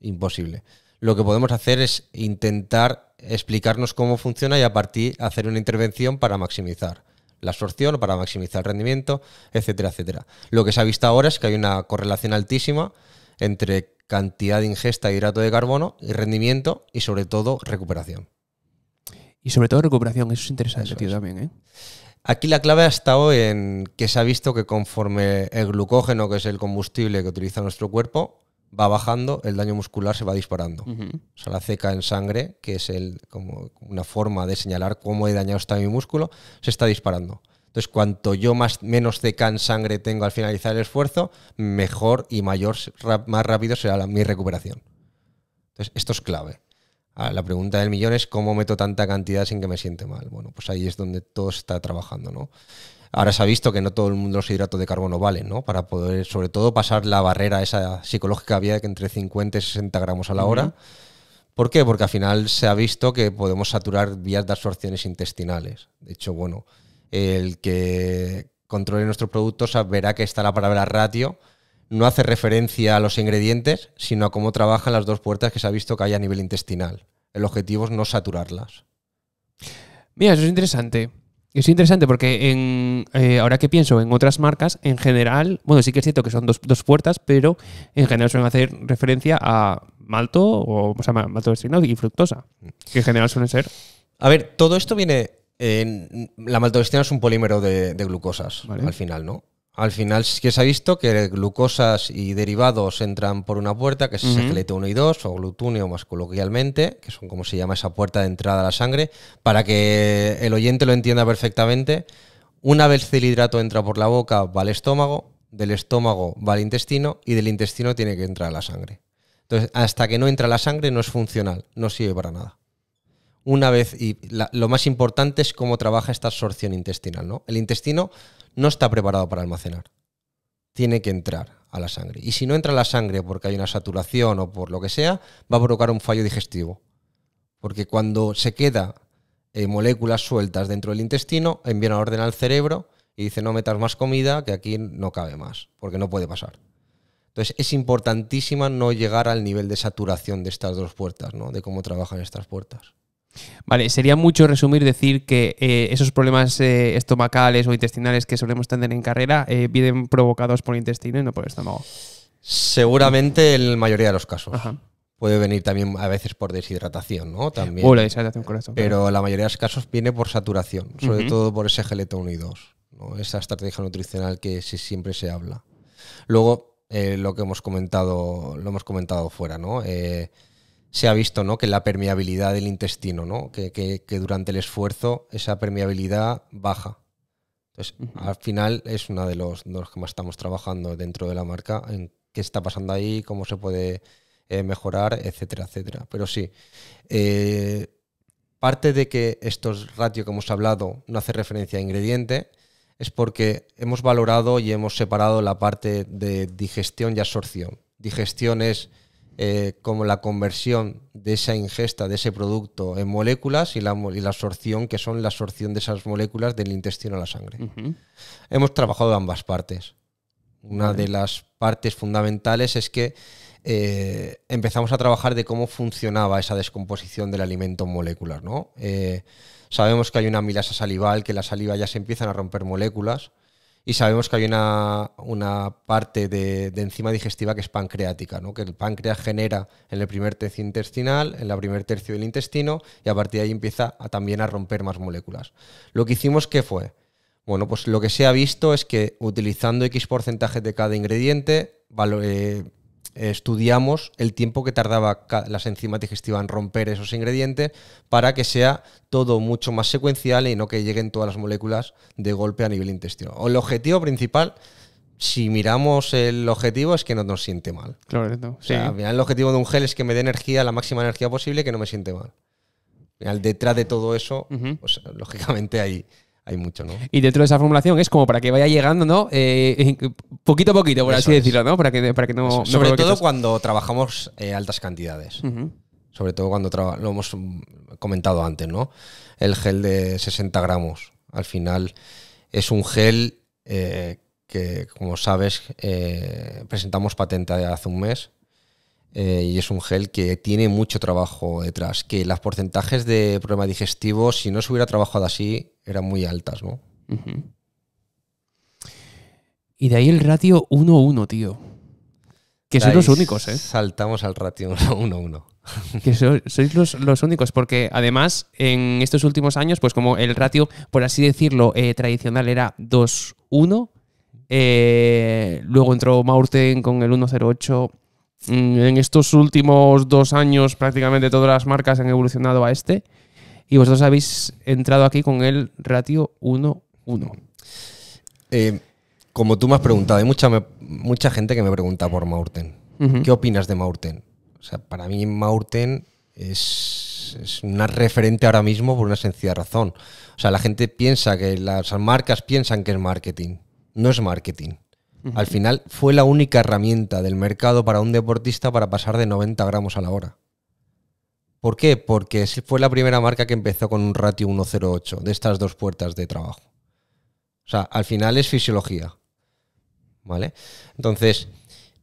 Imposible. Lo que podemos hacer es intentar explicarnos cómo funciona y a partir hacer una intervención para maximizar la absorción, para maximizar el rendimiento, etcétera, etcétera. Lo que se ha visto ahora es que hay una correlación altísima entre cantidad de ingesta de hidrato de carbono y rendimiento y sobre todo recuperación. Y sobre todo recuperación, eso es interesante, tío, también. ¿eh? Aquí la clave ha estado en que se ha visto que conforme el glucógeno, que es el combustible que utiliza nuestro cuerpo, va bajando, el daño muscular se va disparando. O sea, la ceca en sangre, que es el, como una forma de señalar cómo he dañado está mi músculo, se está disparando. Entonces, cuanto yo más, menos ceca en sangre tengo al finalizar el esfuerzo, mejor y mayor, más rápido será mi recuperación. Entonces, esto es clave la pregunta del millón es cómo meto tanta cantidad sin que me siente mal. Bueno, pues ahí es donde todo está trabajando, ¿no? Ahora se ha visto que no todo el mundo los hidratos de carbono valen, ¿no? Para poder, sobre todo, pasar la barrera esa psicológica vía de que entre 50 y 60 gramos a la hora. ¿Por qué? Porque al final se ha visto que podemos saturar vías de absorciones intestinales. De hecho, bueno, el que controle nuestros productos verá que está la palabra ratio no hace referencia a los ingredientes, sino a cómo trabajan las dos puertas que se ha visto que hay a nivel intestinal. El objetivo es no saturarlas. Mira, eso es interesante. Es interesante porque en, eh, ahora que pienso en otras marcas, en general, bueno, sí que es cierto que son dos, puertas, pero en general suelen hacer referencia a malto o, o sea, malto y fructosa, que en general suelen ser. A ver, todo esto viene. En, la maltodextrina es un polímero de, glucosas, al final, ¿no? Al final sí que se ha visto que glucosas y derivados entran por una puerta, que es el -huh. 1 y 2, o glutunio más coloquialmente, que son como se llama esa puerta de entrada a la sangre, para que el oyente lo entienda perfectamente. Una vez el hidrato entra por la boca, va al estómago, del estómago va al intestino y del intestino tiene que entrar a la sangre. Entonces, hasta que no entra la sangre no es funcional, no sirve para nada una vez, y lo más importante es cómo trabaja esta absorción intestinal, ¿no? El intestino no está preparado para almacenar. Tiene que entrar a la sangre. Y si no entra a la sangre porque hay una saturación o por lo que sea, va a provocar un fallo digestivo. Porque cuando se queda eh, moléculas sueltas dentro del intestino, envía una orden al cerebro y dice no metas más comida, que aquí no cabe más, porque no puede pasar. Entonces es importantísima no llegar al nivel de saturación de estas dos puertas, ¿no? de cómo trabajan estas puertas. Vale, sería mucho resumir decir que eh, esos problemas eh, estomacales o intestinales que solemos tener en carrera eh, vienen provocados por el intestino y no por el estómago. Seguramente en la mayoría de los casos. Puede venir también a veces por deshidratación, ¿no? También. O la deshidratación, Pero la mayoría de los casos viene por saturación, sobre todo por ese y 2, esa estrategia nutricional que siempre se habla. Luego, lo que hemos comentado, lo hemos comentado fuera, ¿no? se ha visto ¿no? que la permeabilidad del intestino, ¿no? que, durante el esfuerzo esa permeabilidad baja. Entonces, al final es uno de los, que más estamos trabajando dentro de la marca, en qué está pasando ahí, cómo se puede eh, mejorar, etcétera, etcétera. Pero sí, eh, parte de que estos ratios que hemos hablado no hace referencia a ingrediente es porque hemos valorado y hemos separado la parte de digestión y absorción. Digestión es eh, como la conversión de esa ingesta, de ese producto en moléculas y la, absorción, que son la absorción de esas moléculas del intestino a la sangre. Hemos trabajado ambas partes. Una de las partes fundamentales es que eh, empezamos a trabajar de cómo funcionaba esa descomposición del alimento en moléculas. ¿no? Eh, sabemos que hay una amilasa salival, que la saliva ya se empiezan a romper moléculas y sabemos que hay una, parte de, enzima digestiva que es pancreática, ¿no? que el páncreas genera en el primer tercio intestinal, en la primer tercio del intestino, y a partir de ahí empieza a, también a romper más moléculas. Lo que hicimos, ¿qué fue? Bueno, pues lo que se ha visto es que utilizando X porcentaje de cada ingrediente, eh, estudiamos el tiempo que tardaba las enzimas digestivas en romper esos ingredientes para que sea todo mucho más secuencial y no que lleguen todas las moléculas de golpe a nivel intestino. O el objetivo principal, si miramos el objetivo, es que no nos siente mal. Claro, el objetivo de un gel es que me dé energía, la máxima energía posible, que no me siente mal. Al detrás de todo eso, lógicamente hay, hay mucho, ¿no? Y dentro de esa formulación es como para que vaya llegando, ¿no? Eh, <laughs> poquito a poquito, por así decirlo, ¿no? Para que, para que no... Eh, Sobre todo cuando trabajamos altas cantidades. Sobre todo cuando lo hemos comentado antes, ¿no? El gel de 60 gramos. Al final es un gel eh, que, como sabes, presentamos patente hace un mes eh, y es un gel que tiene mucho trabajo detrás, que los porcentajes de problema digestivo, si no se hubiera trabajado así, eran muy altas, ¿no? Y de ahí el ratio 1-1, tío. Que sois los únicos, ¿eh? Saltamos al ratio 1-1. <laughs> que sois los, únicos, porque además en estos últimos años, pues como el ratio, por así decirlo, eh, tradicional era 2-1, eh, luego entró Maurten con el 108 Mm, en estos últimos dos años prácticamente todas las marcas han evolucionado a este y vosotros habéis entrado aquí con el ratio 1-1. Eh, como tú me has preguntado, hay mucha, mucha gente que me pregunta por Maurten. ¿Qué opinas de Maurten? O sea, para mí Maurten es, es una referente ahora mismo por una sencilla razón. O sea, la gente piensa que las marcas piensan que es marketing. No es marketing. Al final fue la única herramienta del mercado para un deportista para pasar de 90 gramos a la hora. ¿Por qué? Porque fue la primera marca que empezó con un ratio 1.08 de estas dos puertas de trabajo. O sea, al final es fisiología. ¿Vale? Entonces,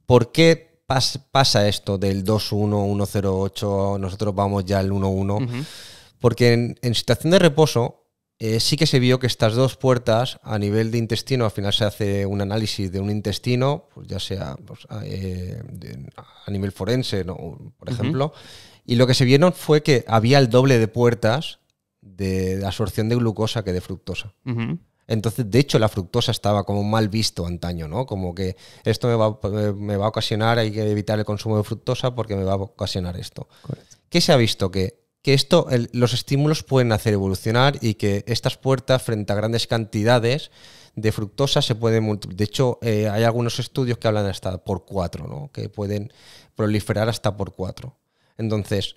¿por qué pasa esto del 2.1, 1.08, nosotros vamos ya al 1.1? Porque en situación de reposo, eh, sí que se vio que estas dos puertas a nivel de intestino, al final se hace un análisis de un intestino, pues ya sea pues, eh, a, nivel forense, por ejemplo, y lo que se vieron fue que había el doble de puertas de, absorción de glucosa que de fructosa. Entonces, de hecho, la fructosa estaba como mal visto antaño, ¿no? Como que esto me va, a ocasionar, hay que evitar el consumo de fructosa porque me va a ocasionar esto. ¿Qué se ha visto? Que que esto, los estímulos pueden hacer evolucionar y que estas puertas, frente a grandes cantidades de fructosa, se pueden De hecho, eh, hay algunos estudios que hablan hasta por cuatro, ¿no? que pueden proliferar hasta por cuatro. Entonces,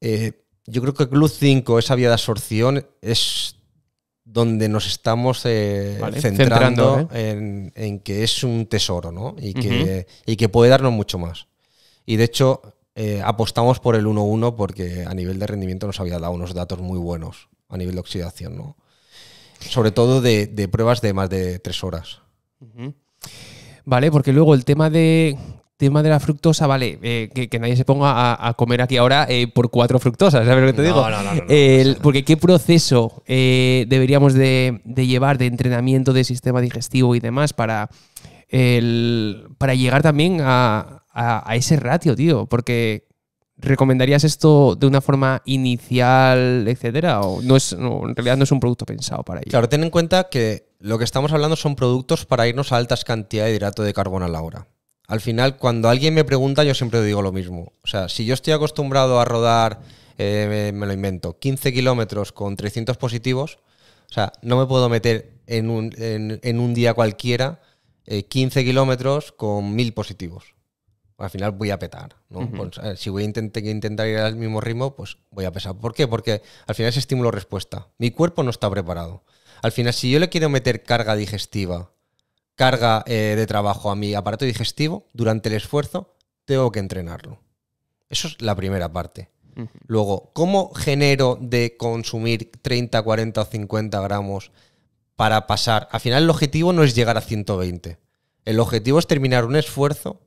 eh, yo creo que glut 5 esa vía de absorción, es donde nos estamos eh, centrando, en, que es un tesoro, ¿no? Y que, y que puede darnos mucho más. Y de hecho, eh, apostamos por el 1-1 porque a nivel de rendimiento nos había dado unos datos muy buenos a nivel de oxidación, ¿no? Sobre todo de, pruebas de más de tres horas. Vale, porque luego el tema de tema de la fructosa, vale, eh, que, nadie se ponga a, comer aquí ahora eh, por cuatro fructosas, ¿sabes lo que te digo? No, porque qué proceso deberíamos de, llevar de entrenamiento de sistema digestivo y demás para, para llegar también a, a, ese ratio, tío? Porque ¿Recomendarías esto de una forma inicial, etcétera? ¿O no es, en realidad no es un producto pensado para ello? Claro, ten en cuenta que lo que estamos hablando son productos para irnos a altas cantidades de hidrato de carbono a la hora. Al final, cuando alguien me pregunta, yo siempre digo lo mismo. O sea, si yo estoy acostumbrado a rodar, eh, me, lo invento, 15 kilómetros con 300 positivos, o sea, no me puedo meter en un, día cualquiera 15 eh, kilómetros con 1000 positivos al final voy a petar. ¿no? Pues, eh, si voy a intentar, ir al mismo ritmo, pues voy a pesar. ¿Por qué? Porque al final es estímulo-respuesta. Mi cuerpo no está preparado. Al final, si yo le quiero meter carga digestiva, carga eh, de trabajo a mi aparato digestivo, durante el esfuerzo, tengo que entrenarlo. Eso es la primera parte. Luego, ¿cómo genero de consumir 30, 40 o 50 gramos para pasar? Al final el objetivo no es llegar a 120. El objetivo es terminar un esfuerzo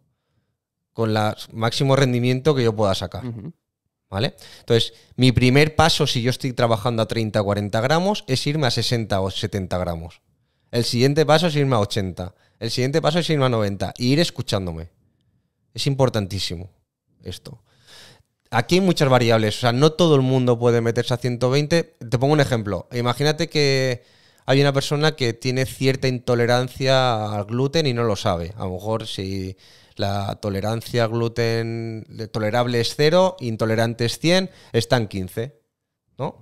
con el máximo rendimiento que yo pueda sacar. ¿Vale? Entonces, mi primer paso, si yo estoy trabajando a 30 40 gramos, es irme a 60 o 70 gramos. El siguiente paso es irme a 80. El siguiente paso es irme a 90. Y ir escuchándome. Es importantísimo esto. Aquí hay muchas variables. O sea, no todo el mundo puede meterse a 120. Te pongo un ejemplo. Imagínate que hay una persona que tiene cierta intolerancia al gluten y no lo sabe. A lo mejor si la tolerancia gluten tolerable es cero intolerante es 100, están 15, ¿no?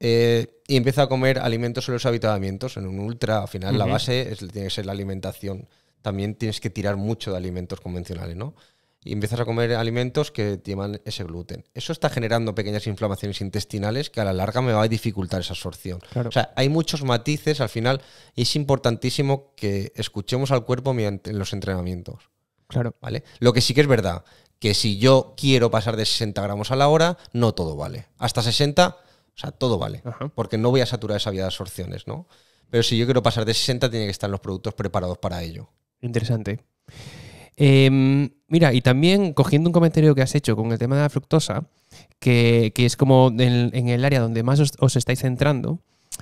Eh, y empieza a comer alimentos en los habitamientos, en un ultra, al final la base es, tiene que ser la alimentación. También tienes que tirar mucho de alimentos convencionales, ¿no? y empiezas a comer alimentos que llevan ese gluten. Eso está generando pequeñas inflamaciones intestinales que a la larga me va a dificultar esa absorción. O sea, hay muchos matices al final y es importantísimo que escuchemos al cuerpo en los entrenamientos. Claro. ¿Vale? Lo que sí que es verdad, que si yo quiero pasar de 60 gramos a la hora, no todo vale. Hasta 60, o sea, todo vale. Porque no voy a saturar esa vía de absorciones, ¿no? Pero si yo quiero pasar de 60, tiene que estar los productos preparados para ello. Interesante. Em, mira, y también cogiendo un comentario que has hecho con el tema de la fructosa, que, es como en, el área donde más os, estáis centrando,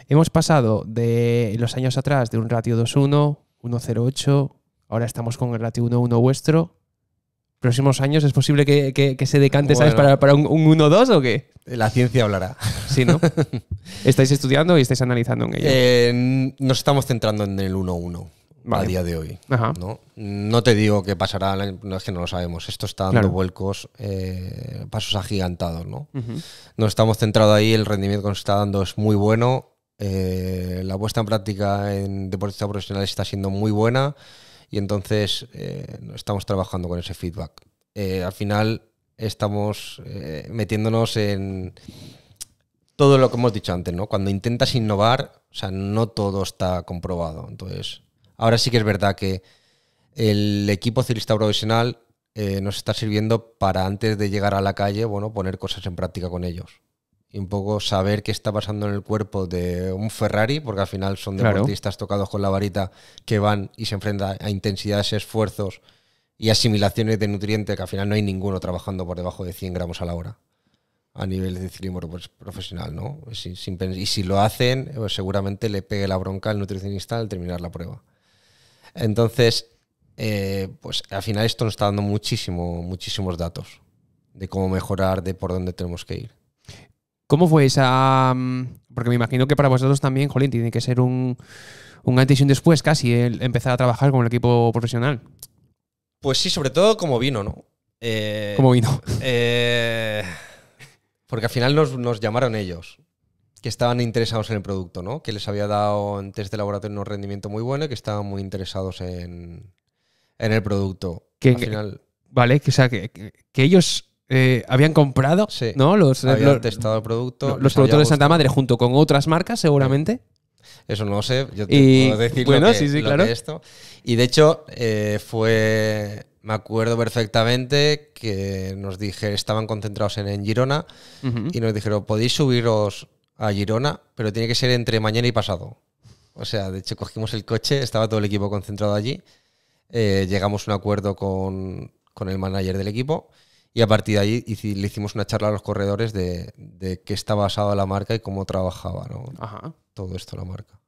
hemos pasado de los años atrás de un ratio 2.1, 1.08, Ahora estamos con el ratio 1-1 vuestro. ¿Próximos años es posible que, se decante, ¿sabes, para, un, 1-2 o qué? La ciencia hablará. Sí, ¿no? <laughs> ¿Estáis estudiando y estáis analizando en ello? Eh, nos estamos centrando en el 1-1. a día de hoy. ¿no? te digo que pasará, no es que no lo sabemos, esto está dando vuelcos, eh, pasos agigantados. ¿no? No Nos estamos centrando ahí, el rendimiento que nos está dando es muy bueno, eh, la puesta en práctica en deportes profesionales está siendo muy buena y entonces eh, estamos trabajando con ese feedback. Eh, al final estamos eh, metiéndonos en todo lo que hemos dicho antes, ¿no? Cuando intentas innovar, o sea, no todo está comprobado. Entonces, ahora sí que es verdad que el equipo ciclista profesional nos está sirviendo para antes de llegar a la calle, bueno, poner cosas en práctica con ellos y un poco saber qué está pasando en el cuerpo de un Ferrari, porque al final son deportistas tocados con la varita que van y se enfrentan a intensidades, esfuerzos y asimilaciones de nutrientes, que al final no hay ninguno trabajando por debajo de 100 gramos a la hora a nivel de ciclismo pues, profesional, ¿no? y si lo hacen, pues, seguramente le pegue la bronca al nutricionista al terminar la prueba. Entonces, eh, pues al final esto nos está dando muchísimo, muchísimos datos de cómo mejorar, de por dónde tenemos que ir. ¿Cómo fue esa...? Mm, porque me imagino que para vosotros también, Jolín, tiene que ser un, un antes y un después casi el empezar a trabajar con el equipo profesional. Pues sí, sobre todo como vino, ¿no? Eh, como vino. Eh, porque al final nos, llamaron ellos, que estaban interesados en el producto, ¿no? Que les había dado antes test de laboratorio un rendimiento muy bueno y que estaban muy interesados en, el producto. Que, final. vale, sea, que ellos eh, habían comprado, ¿no? Los, habían producto. Los productores de Santa Madre junto con otras marcas, seguramente. Eh, eso no lo sé, yo te y, decir lo que, esto. Y de hecho, eh, fue. Me acuerdo perfectamente que nos dije, estaban concentrados en, Girona y nos dijeron, podéis subiros a Girona, pero tiene que ser entre mañana y pasado. O sea, de hecho cogimos el coche, estaba todo el equipo concentrado allí, llegamos a un acuerdo con, con, el manager del equipo y a partir de ahí le hicimos una charla a los corredores de, de qué está basada la marca y cómo trabajaba todo esto la marca.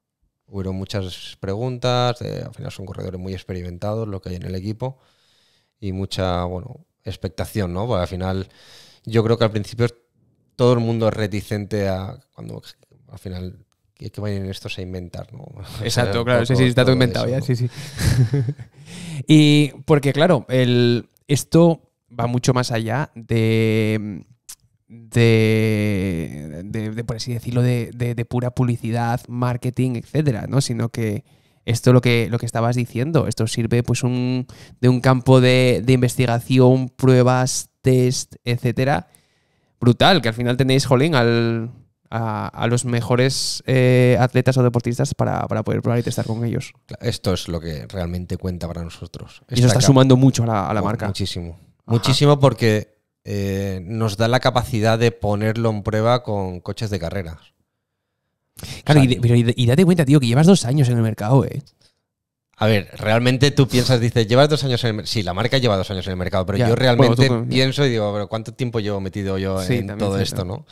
Hubieron muchas preguntas, eh, al final son corredores muy experimentados, lo que hay en el equipo, y mucha bueno, expectación, ¿no? Porque al final yo creo que al principio todo el mundo es reticente a cuando al final que, van en estos a inventar, ¿no? <laughs> Exacto, claro, sí, sí, está todo inventado ya, sí, sí. <laughs> y porque claro, el, esto va mucho más allá de, por así decirlo, de, pura publicidad, marketing, etcétera, ¿no? Sino que esto lo que, lo que estabas diciendo, esto sirve pues un, de un campo de, investigación, pruebas, test, etcétera. Brutal, que al final tenéis, jolín, al, a, a, los mejores eh, atletas o deportistas para, para, poder probar y testar con ellos. Esto es lo que realmente cuenta para nosotros. y eso está sumando mucho a la marca. Muchísimo. Muchísimo porque eh, nos da la capacidad de ponerlo en prueba con coches de carreras. Claro, y, date cuenta, tío, que llevas dos años en el mercado, ¿eh? A ver, realmente tú piensas, dices, llevas dos años en el mercado. Sí, la marca lleva dos años en el mercado, pero yo realmente pienso y digo, pero ¿cuánto tiempo llevo metido yo en todo esto, no?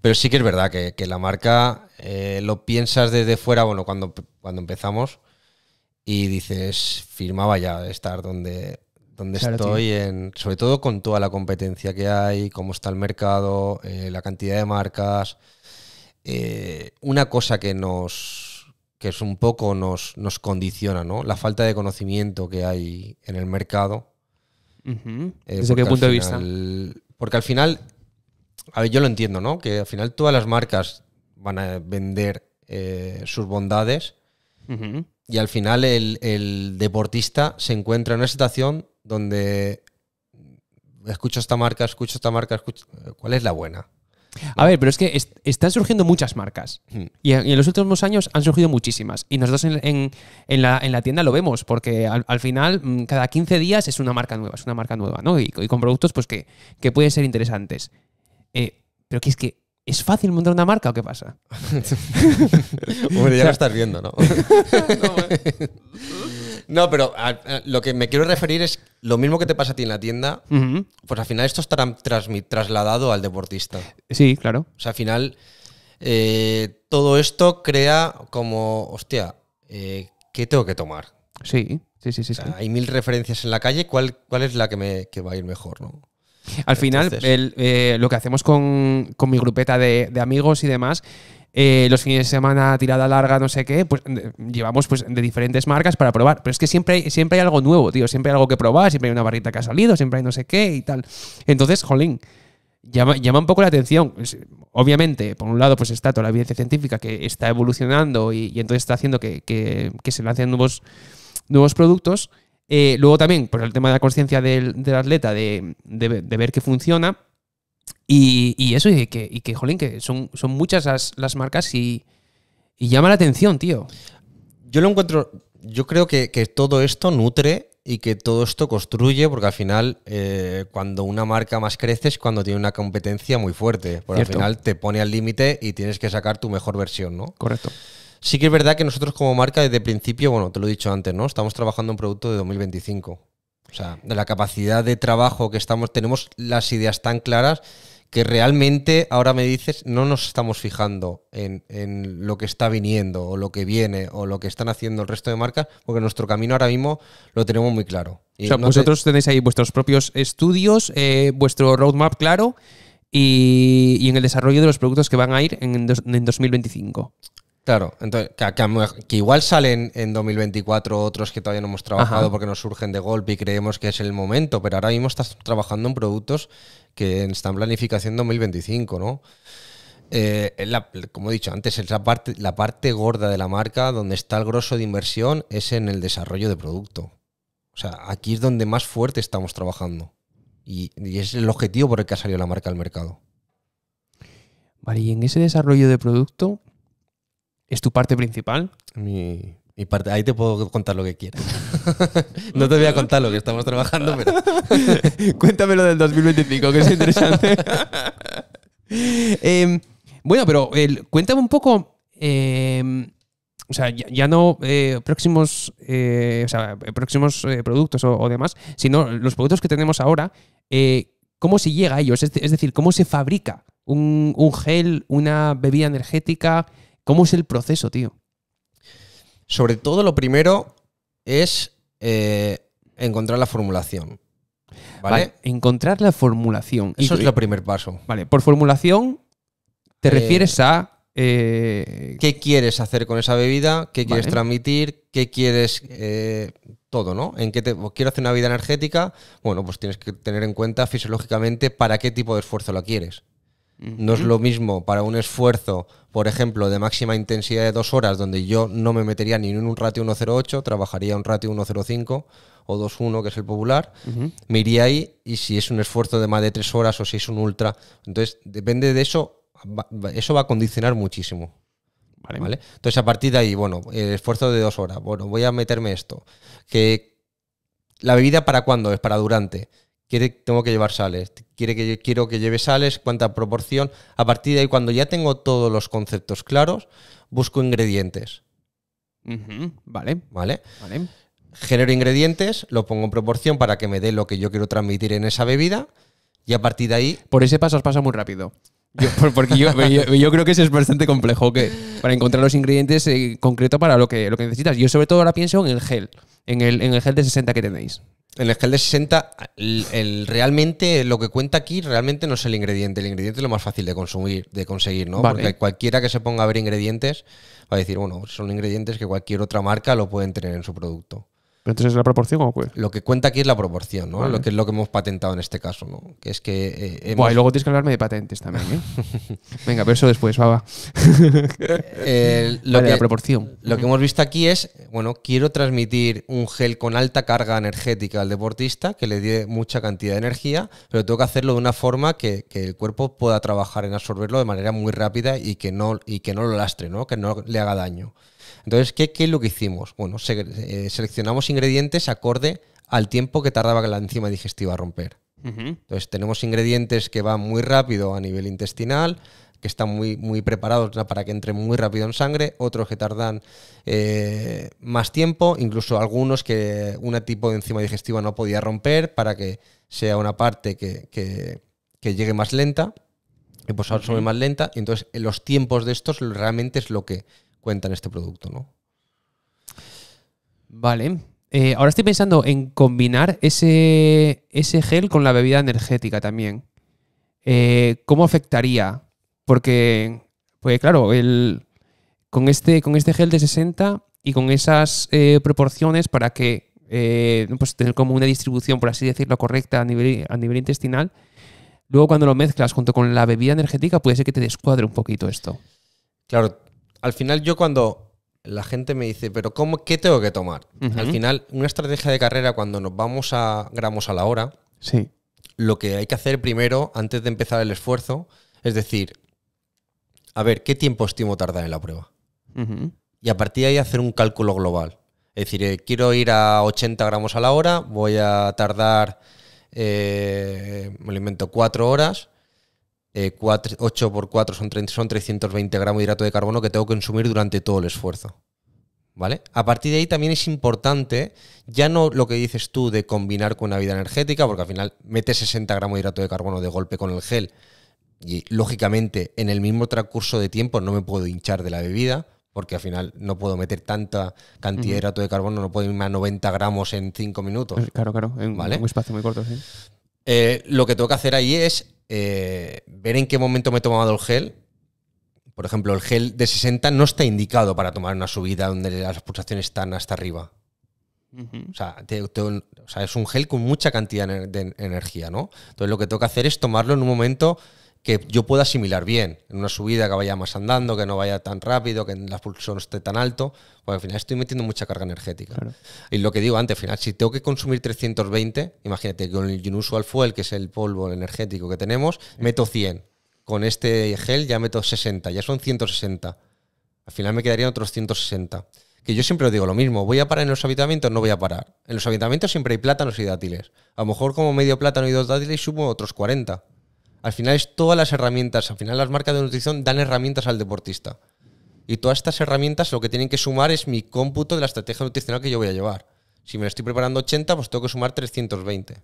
Pero sí que es verdad que, la marca eh, lo piensas desde fuera, bueno, cuando, cuando empezamos y dices, firmaba ya estar donde donde estoy, en, sobre todo con toda la competencia que hay, cómo está el mercado, eh, la cantidad de marcas. Eh, una cosa que nos que es un poco nos, condiciona, ¿no? La falta de conocimiento que hay en el mercado. Eh, ¿Desde qué punto de vista? Porque al final, a ver, yo lo entiendo, ¿no? Que al final todas las marcas van a vender sus bondades, y al final el, deportista se encuentra en una situación donde escucho esta marca, escucho esta marca, ¿cuál es la buena? A ver, pero es que están surgiendo muchas marcas. Hmm. Y, en los últimos años han surgido muchísimas. Y nosotros en, en, la, tienda lo vemos, porque al, final, mm, cada 15 días es una marca nueva, es una marca nueva, ¿no? Y, con productos pues, que, que pueden ser interesantes. Eh, pero que es que ¿Es fácil montar una marca o qué pasa? <laughs> Hombre, ya lo estás viendo, ¿no? <laughs> no, pero lo que me quiero referir es lo mismo que te pasa a ti en la tienda, pues al final esto estará trasladado al deportista. Sí, claro. O sea, al final eh, todo esto crea como, hostia, eh, ¿qué tengo que tomar? Sí, sí, sí, sí, Hay mil referencias en la calle, ¿cuál, cuál es la que, me, que va a ir mejor? ¿no? Al final, eh, lo que hacemos con, mi grupeta de, amigos y demás eh, los fines de semana tirada larga, no sé qué, pues llevamos pues, de diferentes marcas para probar. Pero es que siempre hay, siempre hay algo nuevo, tío. Siempre hay algo que probar, siempre hay una barrita que ha salido, siempre hay no sé qué y tal. Entonces, jolín, llama, llama un poco la atención. Obviamente, por un lado, pues está toda la evidencia científica que está evolucionando y, entonces está haciendo que, que, se lancen nuevos, nuevos productos. Eh, luego también, por el tema de la conciencia del, atleta, de, ver que funciona. Y, eso, y que, jolín, que son, muchas las, marcas y, llama la atención, tío. Yo lo encuentro, yo creo que, todo esto nutre y que todo esto construye, porque al final, eh, cuando una marca más crece es cuando tiene una competencia muy fuerte, porque al final te pone al límite y tienes que sacar tu mejor versión, ¿no? Correcto. Sí que es verdad que nosotros como marca desde el principio, bueno, te lo he dicho antes, ¿no? Estamos trabajando en producto de 2025. O sea, de la capacidad de trabajo que estamos, tenemos las ideas tan claras que realmente ahora me dices, no nos estamos fijando en, lo que está viniendo o lo que viene o lo que están haciendo el resto de marcas, porque nuestro camino ahora mismo lo tenemos muy claro. o sea, vosotros tenéis ahí vuestros propios estudios, eh, vuestro roadmap claro y, en el desarrollo de los productos que van a ir en, en 2025. Claro, entonces, que, igual salen en 2024 otros que todavía no hemos trabajado porque nos surgen de golpe y creemos que es el momento, pero ahora mismo estás trabajando en productos que están planificación 2025, ¿no? Eh, como he dicho antes, es la parte, la parte gorda de la marca, donde está el grosso de inversión, es en el desarrollo de producto. O sea, aquí es donde más fuerte estamos trabajando. y es el objetivo por el que ha salido la marca al mercado. Vale, y en ese desarrollo de producto, ¿Es tu parte principal? Mi, parte, ahí te puedo contar lo que quieras. <laughs> no te voy a contar lo que estamos trabajando, pero. <laughs> Cuéntame lo del 2025, que es interesante. <laughs> Em, bueno, pero cuéntame un poco. Em, o sea, ya, no eh, próximos, eh, o sea, próximos eh, productos o, demás, sino los productos que tenemos ahora, ¿cómo se llega a ellos? Es, decir, ¿cómo se fabrica un, un, gel, una bebida energética? ¿Cómo es el proceso, tío? Sobre todo lo primero es eh, encontrar la formulación. ¿vale? Encontrar la formulación. Eso es el primer paso. Vale, por formulación te eh, refieres a... Eh, ¿Qué quieres hacer con esa bebida? ¿Qué quieres transmitir? ¿Qué quieres... todo, ¿no? ¿En qué te, quiero hacer una vida energética? Bueno, pues tienes que tener en cuenta fisiológicamente para qué tipo de esfuerzo la quieres. No es lo mismo para un esfuerzo, por ejemplo, de máxima intensidad de dos horas, donde yo no me metería ni en un ratio 1.08, trabajaría un ratio 1.05 o 2.1, que es el popular, me iría ahí y si es un esfuerzo de más de tres horas o si es un ultra. Entonces, depende de eso, eso va a condicionar muchísimo. Vale. Entonces, a partir de ahí, bueno, el esfuerzo de dos horas, bueno, voy a meterme esto. Que, ¿La bebida para cuándo? Es para durante tengo que llevar sales, quiere que, quiero que lleve sales, cuánta proporción. A partir de ahí, cuando ya tengo todos los conceptos claros, busco ingredientes. Vale. Vale. Genero ingredientes, lo pongo en proporción para que me dé lo que yo quiero transmitir en esa bebida y a partir de ahí... Por ese paso os pasa muy rápido. porque <laughs> yo, creo que eso es bastante complejo que, para encontrar los ingredientes eh, concretos para lo que, lo que necesitas. Yo sobre todo ahora pienso en el gel, en en el gel de 60 que tenéis. En el escala de 60, el, realmente lo que cuenta aquí realmente no es el ingrediente. El ingrediente es lo más fácil de consumir, de conseguir, ¿no? Porque cualquiera que se ponga a ver ingredientes va a decir, bueno, son ingredientes que cualquier otra marca lo pueden tener en su producto entonces es la proporción o qué? Lo que cuenta aquí es la proporción, ¿no? Lo que es lo que hemos patentado en este caso, ¿no? es que. Eh, y luego tienes que hablarme de patentes también, ¿eh? <laughs> Venga, pero eso después, va, va. Eh, lo que, la proporción. Lo que hemos visto aquí es, bueno, quiero transmitir un gel con alta carga energética al deportista, que le dé mucha cantidad de energía, pero tengo que hacerlo de una forma que, el cuerpo pueda trabajar en absorberlo de manera muy rápida y que no, y que no lo lastre, ¿no? Que no le haga daño. Entonces, ¿qué, es lo que hicimos? Bueno, eh, seleccionamos ingredientes acorde al tiempo que tardaba la enzima digestiva a romper. Entonces, tenemos ingredientes que van muy rápido a nivel intestinal, que están muy, muy preparados para que entren muy rápido en sangre, otros que tardan eh, más tiempo, incluso algunos que un tipo de enzima digestiva no podía romper para que sea una parte que, llegue más lenta, y pues ahora son más lenta. entonces los tiempos de estos realmente es lo que cuenta en este producto, ¿no? Vale. Eh, ahora estoy pensando en combinar ese, ese gel con la bebida energética también. Eh, ¿Cómo afectaría? Porque, pues claro, el, con, este, con este gel de 60 y con esas eh, proporciones para que pues tener como una distribución, por así decirlo, correcta a nivel, a nivel intestinal, luego cuando lo mezclas junto con la bebida energética puede ser que te descuadre un poquito esto. Claro, al final yo cuando la gente me dice, pero cómo, ¿qué tengo que tomar? Al final, una estrategia de carrera cuando nos vamos a gramos a la hora, sí. lo que hay que hacer primero, antes de empezar el esfuerzo, es decir, a ver, ¿qué tiempo estimo tardar en la prueba? Y a partir de ahí hacer un cálculo global. Es decir, eh, quiero ir a 80 gramos a la hora, voy a tardar, eh, me lo invento, 4 horas 8 eh, por 4 son, son 320 gramos de hidrato de carbono que tengo que consumir durante todo el esfuerzo. ¿Vale? A partir de ahí también es importante, ya no lo que dices tú de combinar con una vida energética, porque al final metes 60 gramos de hidrato de carbono de golpe con el gel y lógicamente en el mismo transcurso de tiempo no me puedo hinchar de la bebida, porque al final no puedo meter tanta cantidad de hidrato de carbono, no puedo irme a 90 gramos en 5 minutos. Claro, claro, en ¿vale? un espacio muy corto, sí. Eh, lo que tengo que hacer ahí es eh, ver en qué momento me he tomado el gel. Por ejemplo, el gel de 60 no está indicado para tomar una subida donde las pulsaciones están hasta arriba. o, sea, es un gel con mucha cantidad de energía, ¿no? Entonces lo que tengo que hacer es tomarlo en un momento que yo pueda asimilar bien, en una subida que vaya más andando, que no vaya tan rápido, que la pulsión esté tan alto, porque al final estoy metiendo mucha carga energética. Y lo que digo antes, al final, si tengo que consumir 320, imagínate, con el Unusual Fuel, que es el polvo energético que tenemos, meto 100. Con este gel ya meto 60, ya son 160. Al final me quedarían otros 160. Que yo siempre digo lo mismo, voy a parar en los habitamientos, no voy a parar. En los habitamientos siempre hay plátanos y dátiles. A lo mejor como medio plátano y dos dátiles subo otros 40. Al final es todas las herramientas, al final las marcas de nutrición dan herramientas al deportista. Y todas estas herramientas lo que tienen que sumar es mi cómputo de la estrategia nutricional que yo voy a llevar. Si me estoy preparando 80, pues tengo que sumar 320.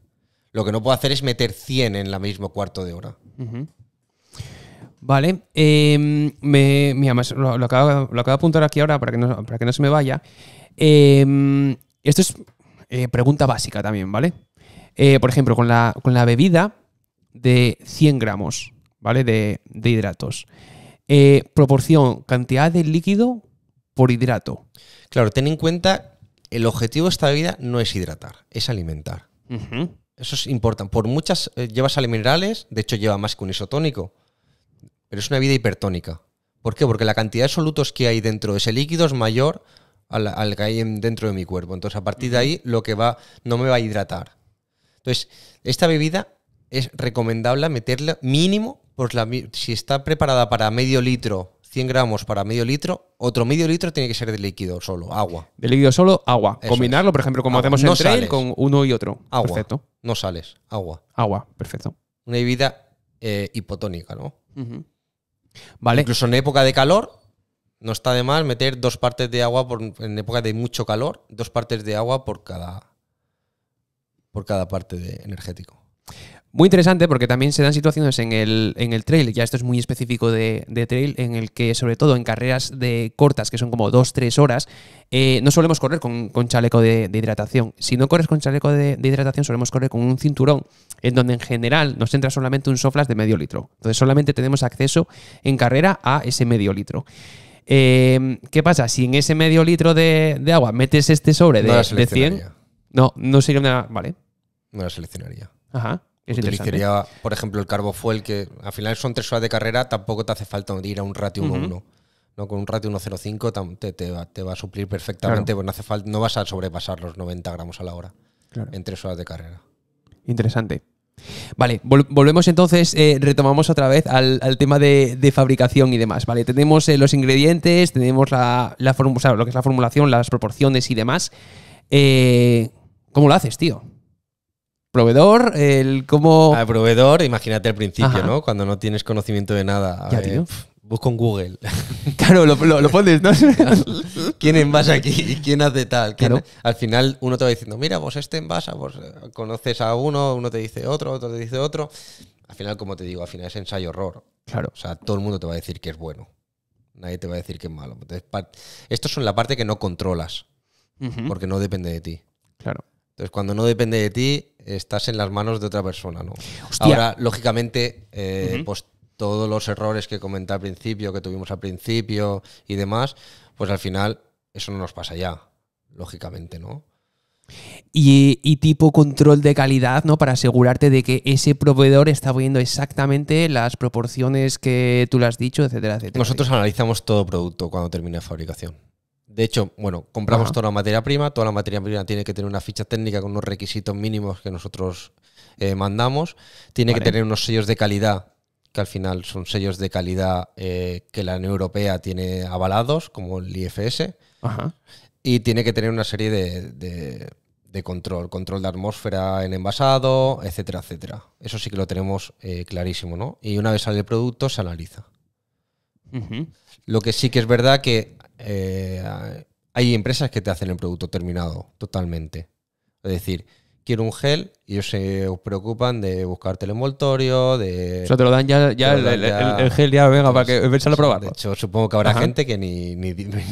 Lo que no puedo hacer es meter 100 en la mismo cuarto de hora. Vale. Em, me, mira, lo, acabo, de apuntar aquí ahora para que no, para que no se me vaya. Em, esto es eh, pregunta básica también, ¿vale? Eh, por ejemplo, con la, con la bebida, de 100 gramos, ¿vale? De, hidratos. Eh, proporción, cantidad de líquido por hidrato. Claro, ten en cuenta, el objetivo de esta bebida no es hidratar, es alimentar. Eso es importante. Por muchas, llevas eh, lleva sales minerales, de hecho lleva más que un isotónico, pero es una bebida hipertónica. ¿Por qué? Porque la cantidad de solutos que hay dentro de ese líquido es mayor al, al que hay dentro de mi cuerpo. Entonces, a partir de ahí, lo que va, no me va a hidratar. Entonces, esta bebida es recomendable meterla mínimo, por la, si está preparada para medio litro, 100 gramos para medio litro, otro medio litro tiene que ser de líquido solo, agua. De líquido solo, agua. Combinarlo, por ejemplo, como hacemos en trail, con uno y otro. Agua. Perfecto. No sales, agua. Agua, perfecto. Una bebida eh, hipotónica, ¿no? Vale. Incluso en época de calor, no está de mal meter dos partes de agua en época de mucho calor, dos partes de agua por cada por cada parte de energético. Muy interesante porque también se dan situaciones en el, en el trail, ya esto es muy específico de, trail, en el que sobre todo en carreras de cortas, que son como 2-3 horas, eh, no solemos correr con, chaleco de, hidratación. Si no corres con chaleco de, hidratación, solemos correr con un cinturón, en donde en general nos entra solamente un soflas de medio litro. Entonces solamente tenemos acceso en carrera a ese medio litro. Eh, ¿Qué pasa? Si en ese medio litro de, agua metes este sobre de, de 100... No, no sería una... Vale. No la seleccionaría. Ajá. Es por ejemplo, el carbofuel, que al final son tres horas de carrera, tampoco te hace falta ir a un ratio 1-1. ¿no? Con un ratio 1.05 te, te, va, a suplir perfectamente, pues no, hace falta, no vas a sobrepasar los 90 gramos a la hora en tres horas de carrera. Interesante. Vale, volvemos entonces, eh, retomamos otra vez al, tema de, fabricación y demás. Vale, tenemos eh, los ingredientes, tenemos la, la lo que es la formulación, las proporciones y demás. Eh, ¿Cómo lo haces, tío? proveedor, el cómo. Al proveedor, imagínate al principio, ¿no? Cuando no tienes conocimiento de nada. ya, tío. busco en Google. <laughs> Claro, lo, pones, ¿no? <laughs> ¿Quién envasa aquí? ¿Quién hace tal? Al final uno te va diciendo, mira, vos este envasa, vos eh, conoces a uno, uno te dice otro, otro te dice otro. Al final, como te digo, al final es ensayo horror. Claro. O sea, todo el mundo te va a decir que es bueno. Nadie te va a decir que es malo. Entonces, son esto la parte que no controlas. Porque no depende de ti. Claro. Entonces, cuando no depende de ti, estás en las manos de otra persona, ¿no? Ahora, lógicamente, eh, pues todos los errores que comenté al principio, que tuvimos al principio y demás, pues al final eso no nos pasa ya, lógicamente, ¿no? Y, tipo control de calidad, ¿no? Para asegurarte de que ese proveedor está viendo exactamente las proporciones que tú le has dicho, etcétera, etcétera. Nosotros analizamos todo producto cuando termina fabricación. De hecho, bueno, compramos toda la materia prima, toda la materia prima tiene que tener una ficha técnica con unos requisitos mínimos que nosotros eh, mandamos, tiene que tener unos sellos de calidad que al final son sellos de calidad eh, que la Unión Europea tiene avalados, como el IFS, y tiene que tener una serie de, de, control, control de atmósfera en envasado, etcétera, etcétera. Eso sí que lo tenemos eh, clarísimo, ¿no? Y una vez sale el producto, se analiza. Lo que sí que es verdad que eh, hay empresas que te hacen el producto terminado totalmente. Es decir, quiero un gel y ellos se preocupan de buscarte el envoltorio, de... O sea, te lo dan ya, el, gel ya, venga, para que a probarlo. De hecho, supongo que habrá gente que ni,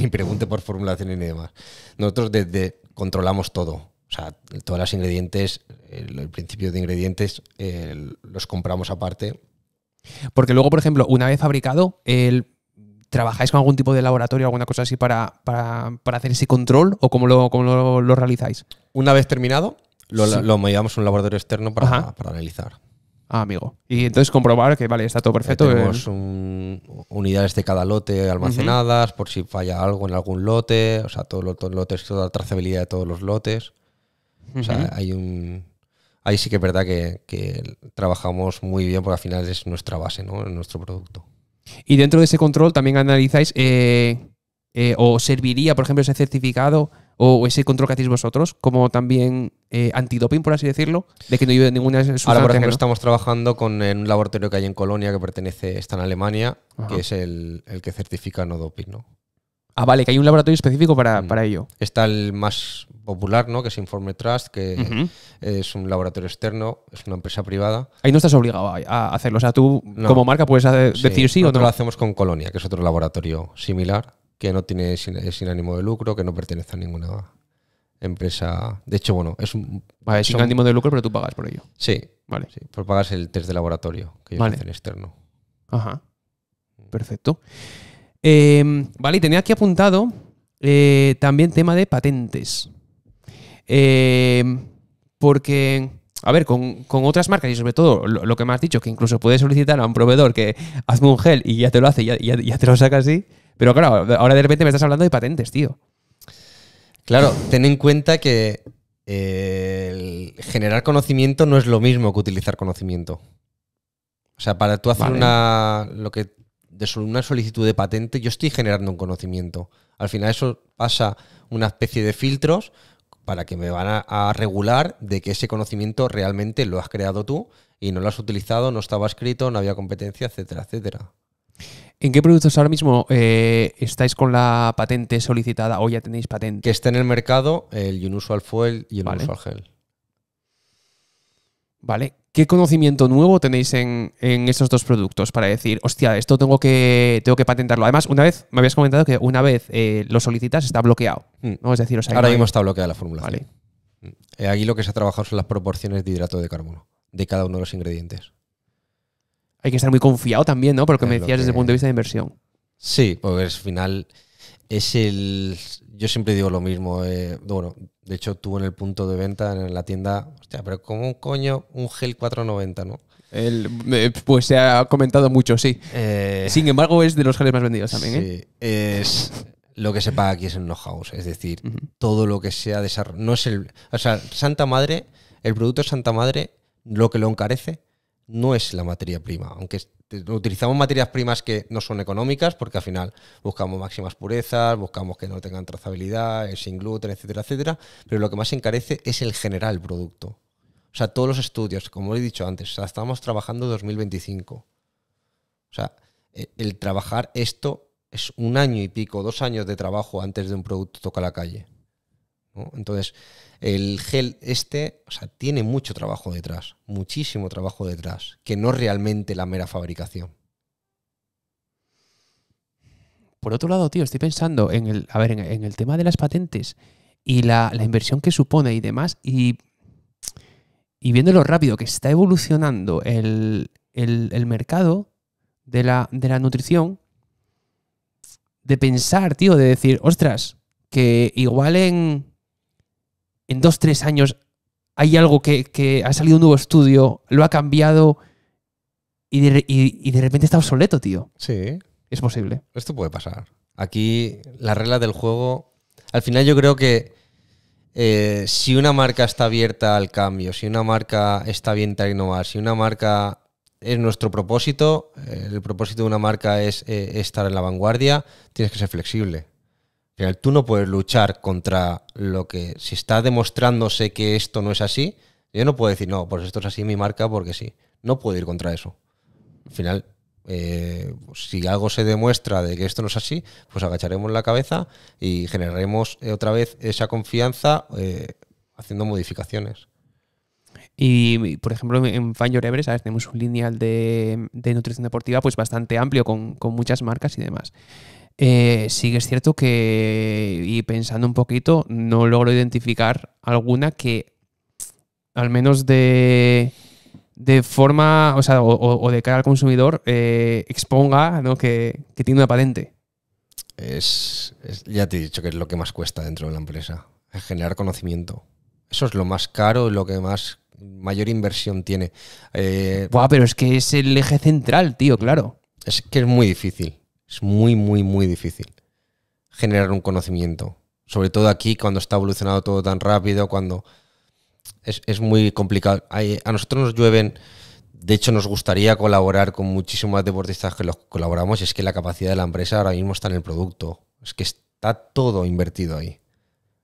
pregunte por formulaciones ni demás. Nosotros desde controlamos todo. O sea, todos los ingredientes, el, principio de ingredientes los compramos aparte. Porque luego, por ejemplo, una vez fabricado, el ¿Trabajáis con algún tipo de laboratorio, alguna cosa así para, para, para hacer ese control o cómo lo, lo, realizáis? Una vez terminado, lo, a un laboratorio externo para, para analizar. Ah, amigo. Y entonces comprobar que vale, está todo perfecto. Eh, tenemos unidades de cada lote almacenadas por si falla algo en algún lote, o sea, todos los lotes, toda la trazabilidad de todos los lotes. O sea, hay un ahí sí que es verdad que, que, trabajamos muy bien porque al final es nuestra base, ¿no? Nuestro producto. Y dentro de ese control también analizáis eh, eh, o serviría, por ejemplo, ese certificado o, ese control que hacéis vosotros como también eh, antidoping, por así decirlo, de que no lleve ninguna sustancia. Ahora, por ejemplo, estamos trabajando con un laboratorio que hay en Colonia que pertenece, está en Alemania, que es el, que certifica no doping, ¿no? Ah, vale, que hay un laboratorio específico para, mm. para ello. Está el más, popular, ¿no? Que es Informe Trust, que es un laboratorio externo, es una empresa privada. Ahí no estás obligado a hacerlo. O sea, tú como marca puedes decir sí o no. lo hacemos con Colonia, que es otro laboratorio similar, que no tiene sin, ánimo de lucro, que no pertenece a ninguna empresa. De hecho, bueno, es un. Vale, sin ánimo de lucro, pero tú pagas por ello. Sí. Vale. Sí, pues pagas el test de laboratorio que es externo. Ajá. Perfecto. Em, vale, y tenía aquí apuntado eh, también tema de patentes. Em, porque, a ver, con, otras marcas y sobre todo lo, que me has dicho, que incluso puedes solicitar a un proveedor que hazme un gel y ya te lo hace, ya, te lo saca así. Pero claro, ahora de repente me estás hablando de patentes, tío. Claro, ten en cuenta que eh, generar conocimiento no es lo mismo que utilizar conocimiento. O sea, para tú hacer una, lo que, de una solicitud de patente, yo estoy generando un conocimiento. Al final eso pasa una especie de filtros para que me van a, regular de que ese conocimiento realmente lo has creado tú y no lo has utilizado, no estaba escrito, no había competencia, etcétera, etcétera. ¿En qué productos ahora mismo eh, estáis con la patente solicitada o ya tenéis patente? Que esté en el mercado el Unusual Fuel y el Unusual Gel. Vale. ¿Qué conocimiento nuevo tenéis en, en estos dos productos para decir, hostia, esto tengo que, tengo que patentarlo? Además, una vez, me habías comentado que una vez eh, lo solicitas está bloqueado. Mm. Es decir, Ahora mismo está bloqueada la formulación. Vale. Mm. Eh, aquí lo que se ha trabajado son las proporciones de hidrato de carbono de cada uno de los ingredientes. Hay que estar muy confiado también, ¿no? Porque me decías desde el punto de vista de inversión. Sí, porque al final es el, yo siempre digo lo mismo. Eh, bueno, de hecho, tú en el punto de venta, en la tienda, hostia, pero como un coño, un gel 490, ¿no? Eh, pues se ha comentado mucho, sí. Eh, Sin embargo, es de los geles más vendidos también. es. Lo que se paga aquí es el know-how, es decir, todo lo que sea desarrollado. No es el. O sea, Santa Madre, el producto Santa Madre, lo que lo encarece no es la materia prima, aunque utilizamos materias primas que no son económicas, porque al final buscamos máximas purezas, buscamos que no tengan trazabilidad, sin gluten, etcétera, etcétera, pero lo que más encarece es el general producto. O sea, todos los estudios, como he dicho antes, estamos trabajando 2025. O sea, e, el trabajar esto es un año y pico, dos años de trabajo antes de un producto toca la calle. Entonces, el gel este, o sea, tiene mucho trabajo detrás, muchísimo trabajo detrás, que no realmente la mera fabricación. Por otro lado, tío, estoy pensando en el, en, el tema de las patentes y la, inversión que supone y demás, y, y viendo lo rápido que está evolucionando el, mercado de la, de la nutrición, de pensar, tío, de decir, ostras, que igual en en dos, tres años hay algo que, ha salido un nuevo estudio, lo ha cambiado y de, repente está obsoleto, tío. Sí. Es posible. Esto puede pasar. Aquí la regla del juego, al final yo creo que eh, si una marca está abierta al cambio, si una marca está bien a innovar, si una marca es nuestro propósito, eh, el propósito de una marca es eh, estar en la vanguardia, tienes que ser flexible el tú no puedes luchar contra lo que, si está demostrándose que esto no es así, yo no puedo decir, no, pues esto es así mi marca porque sí. No puedo ir contra eso. Al final, eh, si algo se demuestra de que esto no es así, pues agacharemos la cabeza y generaremos eh, otra vez esa confianza eh, haciendo modificaciones. Y, por ejemplo, en Find Your tenemos un lineal de, nutrición deportiva pues bastante amplio con, con muchas marcas y demás. Eh, sí es cierto que, y pensando un poquito, no logro identificar alguna que, al menos de, de forma, o sea, o, de cara al consumidor, eh, exponga que, tiene una patente. Es, ya te he dicho que es lo que más cuesta dentro de la empresa, generar conocimiento. Eso es lo más caro lo que más mayor inversión tiene. Eh, pero es que es el eje central, tío, claro. Es que es muy difícil. Es muy, muy, muy difícil generar un conocimiento. Sobre todo aquí, cuando está evolucionado todo tan rápido, cuando es, muy complicado. a nosotros nos llueven, de hecho nos gustaría colaborar con muchísimos deportistas que los colaboramos, y es que la capacidad de la empresa ahora mismo está en el producto. Es que está todo invertido ahí.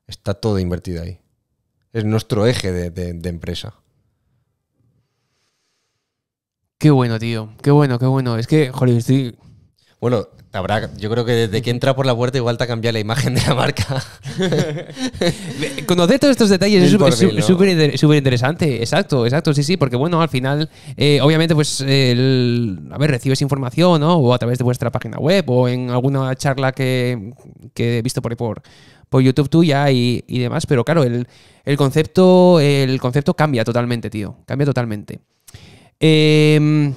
Está todo invertido ahí. Es nuestro eje de, de empresa. Qué bueno, tío. Qué bueno, qué bueno. Es que, joder, estoy, bueno, habrá, yo creo que desde que entra por la puerta igual te ha cambiado la imagen de la marca. Conocer todos estos detalles es súper interesante. Exacto, exacto, sí, sí, porque bueno, al final, eh, obviamente, pues, el, a ver, recibes información, ¿no? O a través de vuestra página web o en alguna charla que, he visto por ahí por, por YouTube tuya y, y demás, pero claro, el, concepto, el concepto cambia totalmente, tío, cambia totalmente. Em,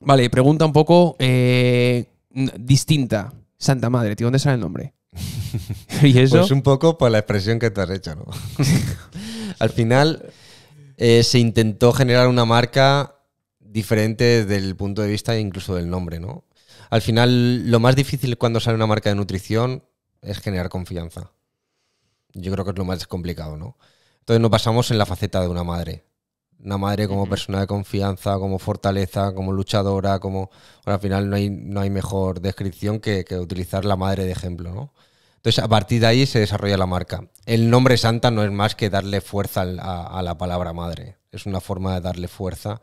vale, pregunta un poco... Eh, distinta. Santa madre, tío, ¿dónde sale el nombre? <laughs> ¿Y eso? Pues un poco por la expresión que te has hecho, ¿no? <laughs> Al final eh, se intentó generar una marca diferente desde el punto de vista incluso del nombre, ¿no? Al final, lo más difícil cuando sale una marca de nutrición es generar confianza. Yo creo que es lo más complicado, ¿no? Entonces nos pasamos en la faceta de una madre una madre como persona de confianza, como fortaleza, como luchadora, como bueno, al final no hay, no hay mejor descripción que, utilizar la madre de ejemplo, ¿no? Entonces, a partir de ahí se desarrolla la marca. El nombre Santa no es más que darle fuerza a la palabra madre. Es una forma de darle fuerza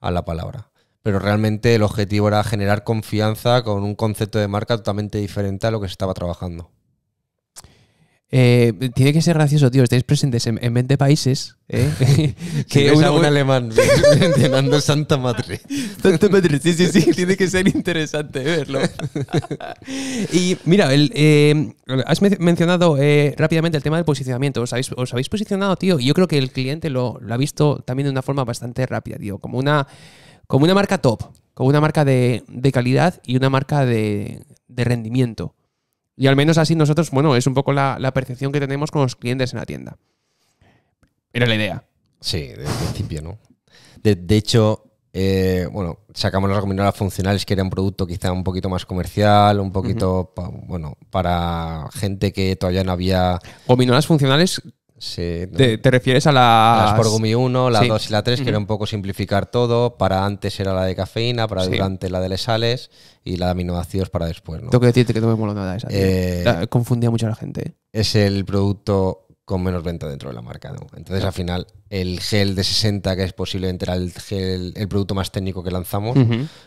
a la palabra. Pero realmente el objetivo era generar confianza con un concepto de marca totalmente diferente a lo que se estaba trabajando. Eh, tiene que ser gracioso, tío. Estáis presentes en, en 20 países. ¿eh? <laughs> que es un alemán <laughs> Santa Madre. Santa Madre, sí, sí, sí. <laughs> Tiene que ser interesante verlo. y mira, eh, has mencionado rápidamente el tema del posicionamiento. Os habéis, posicionado, tío. Y yo creo que el cliente lo, ha visto también de una forma bastante rápida, tío. Como una, como una marca top, como una marca de, calidad y una marca de rendimiento. Y al menos así nosotros, bueno, es un poco la, percepción que tenemos con los clientes en la tienda. Era la idea. Sí, desde el principio, ¿no? De, hecho, eh, bueno, sacamos las recomendaciones funcionales que era un producto quizá un poquito más comercial, un poquito, bueno, para gente que todavía no había... Gominolas funcionales Sí, ¿Te, refieres a las... Las Gumi 1, la 2 y la 3, que era un poco simplificar todo. Para antes era la de cafeína, para durante la de lesales y la de aminoácidos para después. Tengo que decirte que no me nada esa. Eh, confundía mucho a la gente. Eh. Es el producto con menos venta dentro de la marca. Entonces, al final, el gel de 60, que es posiblemente era el, gel, el producto más técnico que lanzamos,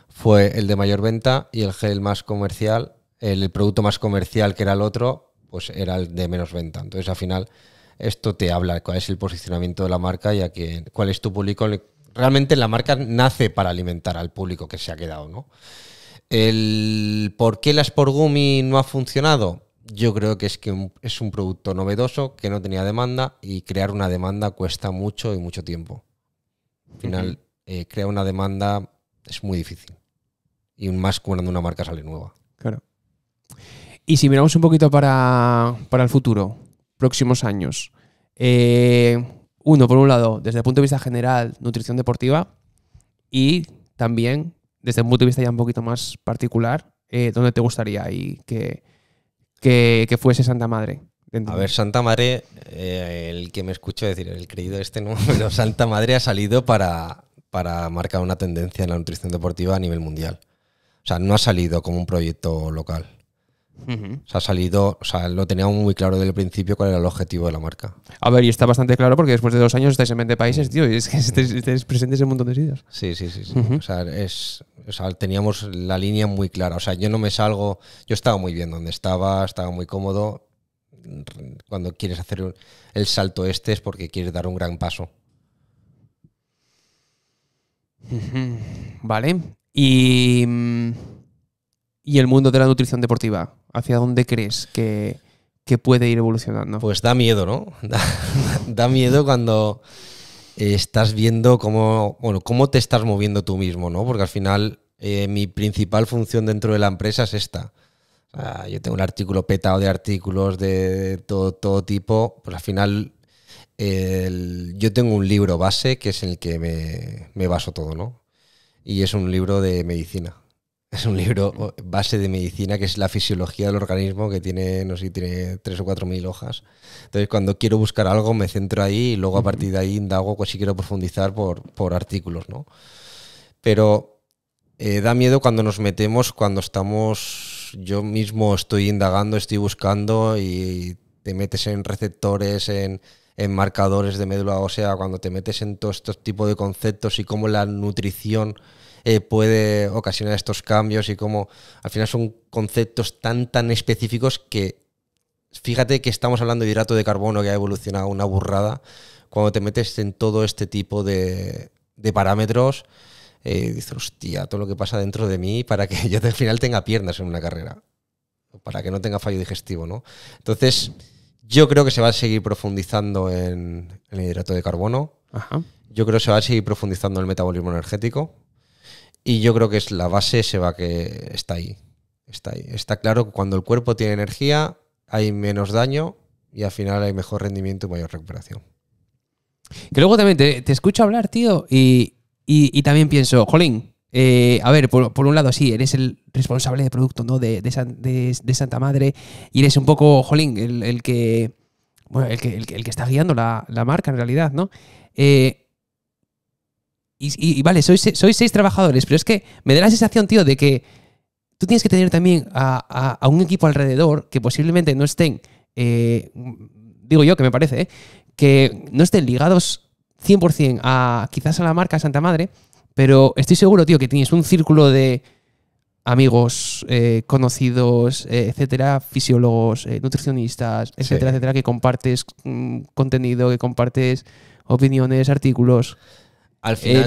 fue el de mayor venta y el gel más comercial, el producto más comercial que era el otro, pues era el de menos venta. Entonces, al final esto te habla cuál es el posicionamiento de la marca y a quién, cuál es tu público. Realmente la marca nace para alimentar al público que se ha quedado, ¿no? El por qué la Sporgumi no ha funcionado, yo creo que es que es un producto novedoso que no tenía demanda y crear una demanda cuesta mucho y mucho tiempo. Al final, eh, crear una demanda es muy difícil. Y más cuando una marca sale nueva. Claro. Y si miramos un poquito para el futuro, próximos años? Eh, uno, por un lado, desde el punto de vista general, nutrición deportiva y también desde un punto de vista ya un poquito más particular, eh, ¿dónde te gustaría y que, que, fuese Santa Madre? A ver, Santa Madre, eh, el que me escucho decir, el creído este número, <laughs> Santa Madre ha salido para, para marcar una tendencia en la nutrición deportiva a nivel mundial. O sea, no ha salido como un proyecto local. O sea, ha salido, o sea, lo tenía muy claro desde el principio cuál era el objetivo de la marca. A ver, y está bastante claro porque después de dos años estáis en 20 países, tío, y es que <laughs> estáis, presentes en un montón de sitios. Sí, sí, sí. o, sea, es, teníamos la línea muy clara. O sea, yo no me salgo, yo estaba muy bien donde estaba, estaba muy cómodo. Cuando quieres hacer el salto este es porque quieres dar un gran paso. Vale. Y, mm, y el mundo de la nutrición deportiva. ¿Hacia dónde crees que, puede ir evolucionando? Pues da miedo, ¿no? <laughs> Da, miedo cuando estás viendo cómo, bueno, cómo te estás moviendo tú mismo, ¿no? Porque al final eh, mi principal función dentro de la empresa es esta. yo tengo un artículo petado de artículos de todo, todo tipo. Pues al final yo tengo un libro base que es el que me baso todo, ¿no? Y es un libro de medicina. Es un libro base de medicina que es la fisiología del organismo que tiene, no sé, tiene tres o cuatro mil hojas. Entonces, cuando quiero buscar algo, me centro ahí y luego a partir de ahí indago pues, si quiero profundizar por, por artículos, ¿no? Pero eh, da miedo cuando nos metemos, cuando estamos, yo mismo estoy indagando, estoy buscando y te metes en receptores, en, en marcadores de médula ósea, cuando te metes en todos estos tipos de conceptos y cómo la nutrición eh, puede ocasionar estos cambios y cómo al final son conceptos tan, tan específicos que fíjate que estamos hablando de hidrato de carbono que ha evolucionado una burrada. Cuando te metes en todo este tipo de, de parámetros, eh, dices, hostia, todo lo que pasa dentro de mí para que <laughs> yo al final tenga piernas en una carrera, para que no tenga fallo digestivo, ¿no? Entonces, yo creo que se va a seguir profundizando en, el hidrato de carbono. Yo creo que se va a seguir profundizando en el metabolismo energético. Y yo creo que es la base, se va que está ahí. Está ahí. Está claro que cuando el cuerpo tiene energía, hay menos daño y al final hay mejor rendimiento y mayor recuperación. Que luego también te, escucho hablar, tío, y, también pienso, jolín, eh, a ver, por, un lado, sí, eres el responsable de producto, ¿no? De, Santa Madre. Y eres un poco, jolín, el, que. Bueno, el que, el está guiando la, marca en realidad, ¿no? Eh, y, vale, sois, sois, seis trabajadores, pero es que me da la sensación, tío, de que tú tienes que tener también a, un equipo alrededor que posiblemente no estén, eh, digo yo que me parece, eh, que no estén ligados 100% a quizás a la marca Santa Madre, pero estoy seguro, tío, que tienes un círculo de amigos, eh, conocidos, etcétera, fisiólogos, nutricionistas, etcétera, etcétera, que compartes mm, contenido, que compartes opiniones, artículos al final.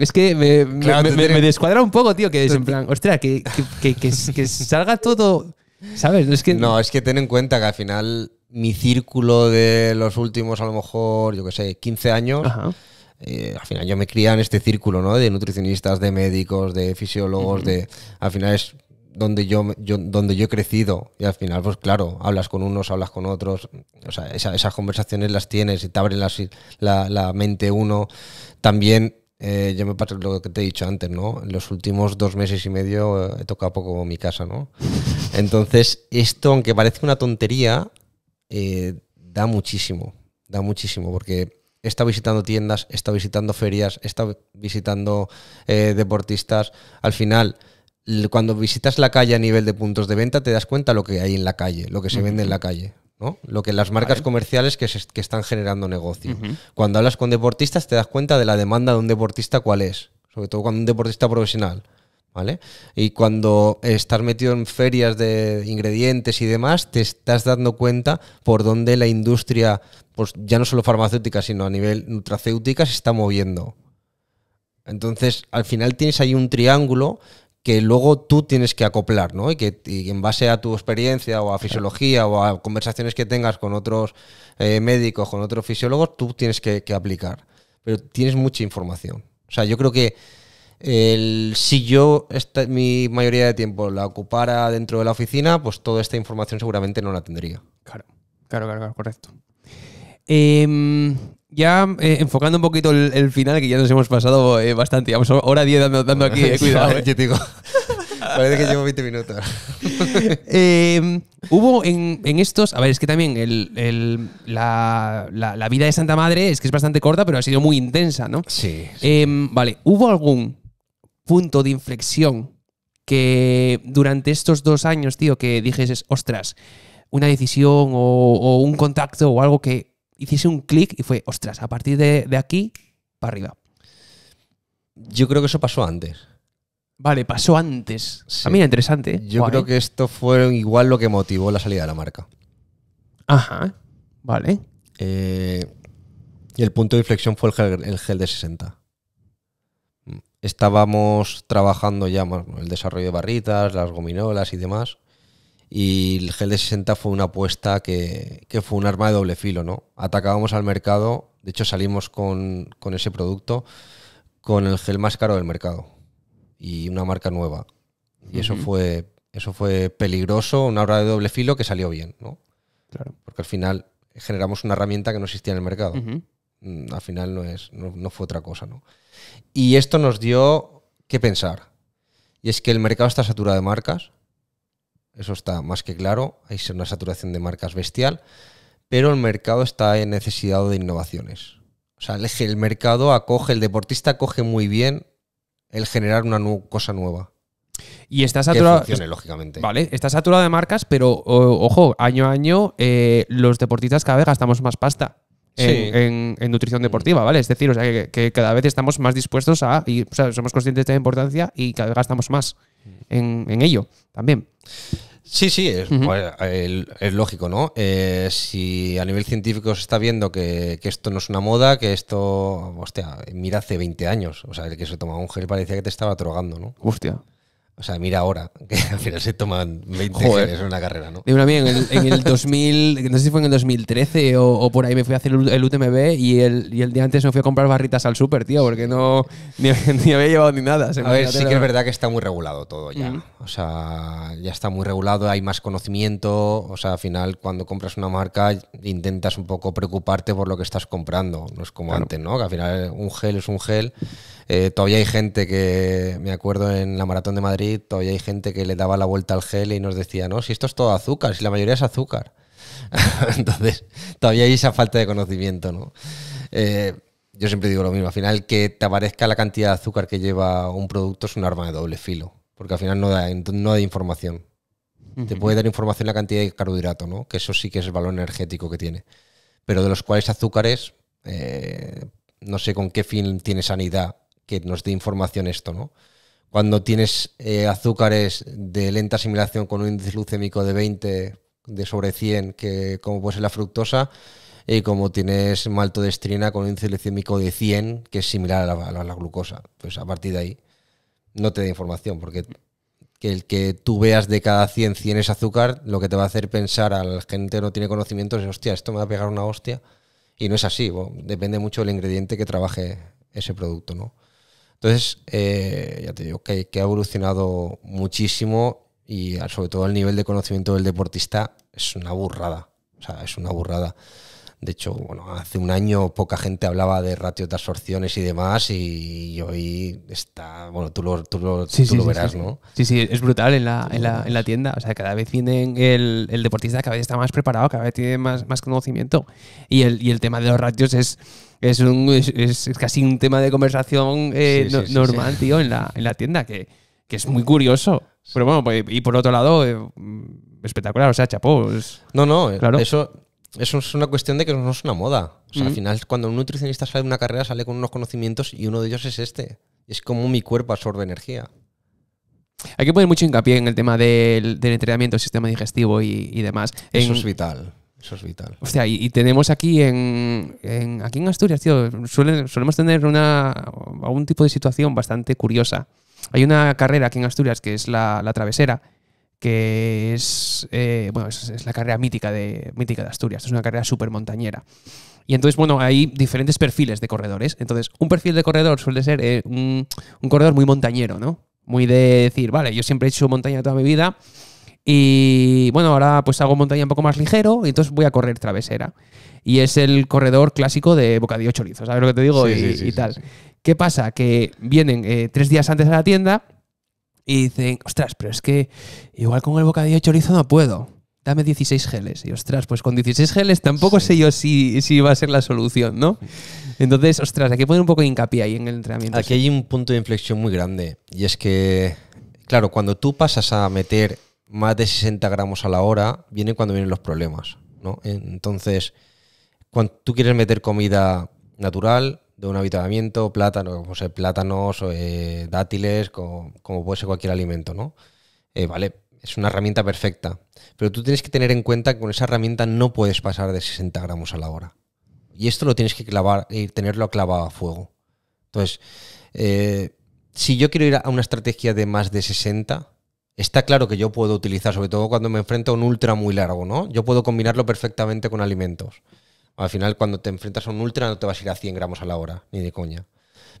es que me, descuadra un poco, tío, que es en plan, ostras, que, salga todo. ¿Sabes? Es que... No, es que ten en cuenta que al final mi círculo de los últimos, a lo mejor, yo qué sé, 15 años. Eh, al final yo me cría en este círculo, ¿no? De nutricionistas, de médicos, de fisiólogos, de... Al final es donde yo, yo, donde yo he crecido y al final, pues claro, hablas con unos, hablas con otros, o sea, esas conversaciones las tienes y te abren la, la, mente uno. También, eh, yo me paso lo que te he dicho antes, ¿no? En los últimos dos meses y medio eh, he tocado poco mi casa, ¿no? <laughs> Entonces, esto, aunque parece una tontería, eh, da muchísimo, da muchísimo, porque he estado visitando tiendas, he estado visitando ferias, he estado visitando deportistas, al final cuando visitas la calle a nivel de puntos de venta, te das cuenta lo que hay en la calle, lo que se vende en la calle. Lo que las marcas comerciales que, están generando negocio. Cuando hablas con deportistas te das cuenta de la demanda de un deportista cuál es, sobre todo cuando un deportista profesional. ¿Vale? Y cuando estás metido en ferias de ingredientes y demás, te estás dando cuenta por dónde la industria, pues ya no solo farmacéutica, sino a nivel nutracéutica, se está moviendo. Entonces, al final tienes ahí un triángulo que luego tú tienes que acoplar, ¿no? Y que en base a tu experiencia o a fisiología o a conversaciones que tengas con otros eh, médicos, con otros fisiólogos, tú tienes que, aplicar. Pero tienes mucha información. O sea, yo creo que el, si yo esta, mi mayoría de tiempo la ocupara dentro de la oficina, pues toda esta información seguramente no la tendría. Claro, claro, claro, claro correcto. Em, ya eh, enfocando un poquito el, final, que ya nos hemos pasado eh, bastante. vamos, hora 10 dando, aquí, eh, <laughs> cuidado. Yo digo, <laughs> parece que llevo 20 minutos. <laughs> Em, hubo en, estos. A ver, es que también la, vida de Santa Madre es que es bastante corta, pero ha sido muy intensa, ¿no? Sí. Em, vale, ¿hubo algún punto de inflexión que durante estos dos años, tío, que dijes, ostras, una decisión o un contacto o algo que hiciese un clic y fue, ostras, a partir de, aquí para arriba. Yo creo que eso pasó antes. Vale, pasó antes. A mí mira, interesante. ¿eh? Yo creo que esto fue igual lo que motivó la salida de la marca. Ajá, vale. y eh, el punto de inflexión fue el gel, de 60. Mm. Estábamos trabajando ya el desarrollo de barritas, las gominolas y demás. Y el gel de 60 fue una apuesta que, fue un arma de doble filo, ¿no? Atacábamos al mercado, de hecho salimos con, ese producto con el gel más caro del mercado y una marca nueva. Y eso fue eso fue peligroso, una obra de doble filo que salió bien, ¿no? Porque al final generamos una herramienta que no existía en el mercado. Mm, al final no, es, fue otra cosa, ¿no? Y esto nos dio que pensar. Y es que el mercado está saturado de marcas, eso está más que claro, hay una saturación de marcas bestial, pero el mercado está en necesidad de innovaciones. O sea, el, mercado acoge, el deportista acoge muy bien el generar una cosa nueva. Y está saturado. lógicamente. Vale, está saturado de marcas, pero ojo, año a año eh, los deportistas cada vez gastamos más pasta. En, nutrición deportiva, ¿vale? Es decir, o sea, que, cada vez estamos más dispuestos a, o sea, somos conscientes de la importancia y cada vez gastamos más en, ello también. Sí, sí, es, pues, lógico, ¿no? Eh, si a nivel científico se está viendo que, esto no es una moda, que esto, hostia, mira hace 20 años, o sea, el que se tomaba un gel parecía que te estaba drogando, ¿no? Hostia. O sea, mira ahora, <laughs> que al final se toman 20 Joder. en una carrera, ¿no? una en el, en el 2000, no sé si fue en el 2013 o, por ahí me fui a hacer el UTMB y el, día antes me fui a comprar barritas al super tío, porque no <laughs> ni, había llevado ni nada. a ver, sí que es verdad que está muy regulado todo ya. Mm. O sea, ya está muy regulado, hay más conocimiento. O sea, al final, cuando compras una marca, intentas un poco preocuparte por lo que estás comprando. No es como antes, ¿no? Que al final un gel es un gel eh, todavía hay gente que, me acuerdo en la maratón de Madrid, todavía hay gente que le daba la vuelta al gel y nos decía, no, si esto es todo azúcar, si la mayoría es azúcar. <laughs> Entonces, todavía hay esa falta de conocimiento, ¿no? Eh, yo siempre digo lo mismo, al final que te aparezca la cantidad de azúcar que lleva un producto es un arma de doble filo, porque al final no da, no da información. Te puede dar información la cantidad de carbohidrato, ¿no? Que eso sí que es el valor energético que tiene. Pero de los cuales azúcares, eh, no sé con qué fin tiene sanidad que nos dé información esto, ¿no? Cuando tienes eh, azúcares de lenta asimilación con un índice glucémico de 20 de sobre 100, que como puede ser la fructosa, y como tienes maltodestrina con un índice glucémico de 100, que es similar a la, glucosa, pues a partir de ahí no te da información, porque que el que tú veas de cada 100, 100 es azúcar, lo que te va a hacer pensar a la gente que no tiene conocimientos es, hostia, esto me va a pegar una hostia. Y no es así, depende mucho del ingrediente que trabaje ese producto, ¿no? Entonces, eh, ya te digo que, que, ha evolucionado muchísimo y ah, sobre todo el nivel de conocimiento del deportista es una burrada. O sea, es una burrada. De hecho, bueno, hace un año poca gente hablaba de ratios de absorciones y demás, y hoy está, bueno, tú lo, verás, ¿no? Sí, sí, es brutal en la, en la, en la, tienda. O sea, cada vez tienen el, el, deportista cada vez está más preparado, cada vez tiene más, más conocimiento. Y el, tema de los ratios es, es, un, es, casi un tema de conversación eh, normal, tío, en la, en la tienda, que, es muy curioso. Pero bueno, pues, y por otro lado, eh, espectacular, o sea, chapó. no, no, claro. eso eso es una cuestión de que no es una moda. al mm. final, cuando un nutricionista sale de una carrera, sale con unos conocimientos y uno de ellos es este. Es como mi cuerpo absorbe energía. Hay que poner mucho hincapié en el tema del, del sistema digestivo y, demás. Eso es vital. Eso es vital. O sea, y, tenemos aquí en, aquí en Asturias, tío, suelen, solemos tener una, algún tipo de situación bastante curiosa. Hay una carrera aquí en Asturias que es la travesera, que es, eh, bueno, es, la carrera mítica de, mítica de Asturias, es una carrera súper montañera. Y entonces, bueno, hay diferentes perfiles de corredores. Entonces, un perfil de corredor suele ser eh, un, corredor muy montañero, ¿no? Muy de decir, vale, yo siempre he hecho montaña toda mi vida y, bueno, ahora pues hago montaña un poco más ligero y entonces voy a correr travesera. Y es el corredor clásico de Bocadillo Chorizo, ¿sabes lo que te digo? y, tal. ¿Qué pasa? Que vienen eh, tres días antes a la tienda y dicen, ostras, pero es que igual con el bocadillo de chorizo no puedo. Dame 16 geles. Y ostras, pues con 16 geles tampoco sé yo si, si va a ser la solución, ¿no? Entonces, ostras, hay que poner un poco de hincapié ahí en el entrenamiento. Aquí hay un punto de inflexión muy grande. Y es que, claro, cuando tú pasas a meter más de 60 gramos a la hora, viene cuando vienen los problemas, ¿no? Entonces, cuando tú quieres meter comida natural, de un avituallamiento, plátano, o plátanos, eh, dátiles, como, puede ser cualquier alimento, ¿no? Eh, vale, es una herramienta perfecta. Pero tú tienes que tener en cuenta que con esa herramienta no puedes pasar de 60 gramos a la hora. Y esto lo tienes que clavar y eh, tenerlo clavado a fuego. Entonces, si yo quiero ir a una estrategia de más de 60, está claro que yo puedo utilizar, sobre todo cuando me enfrento a un ultra muy largo, ¿no? Yo puedo combinarlo perfectamente con alimentos. Al final, cuando te enfrentas a un ultra, no te vas a ir a 100 gramos a la hora, ni de coña.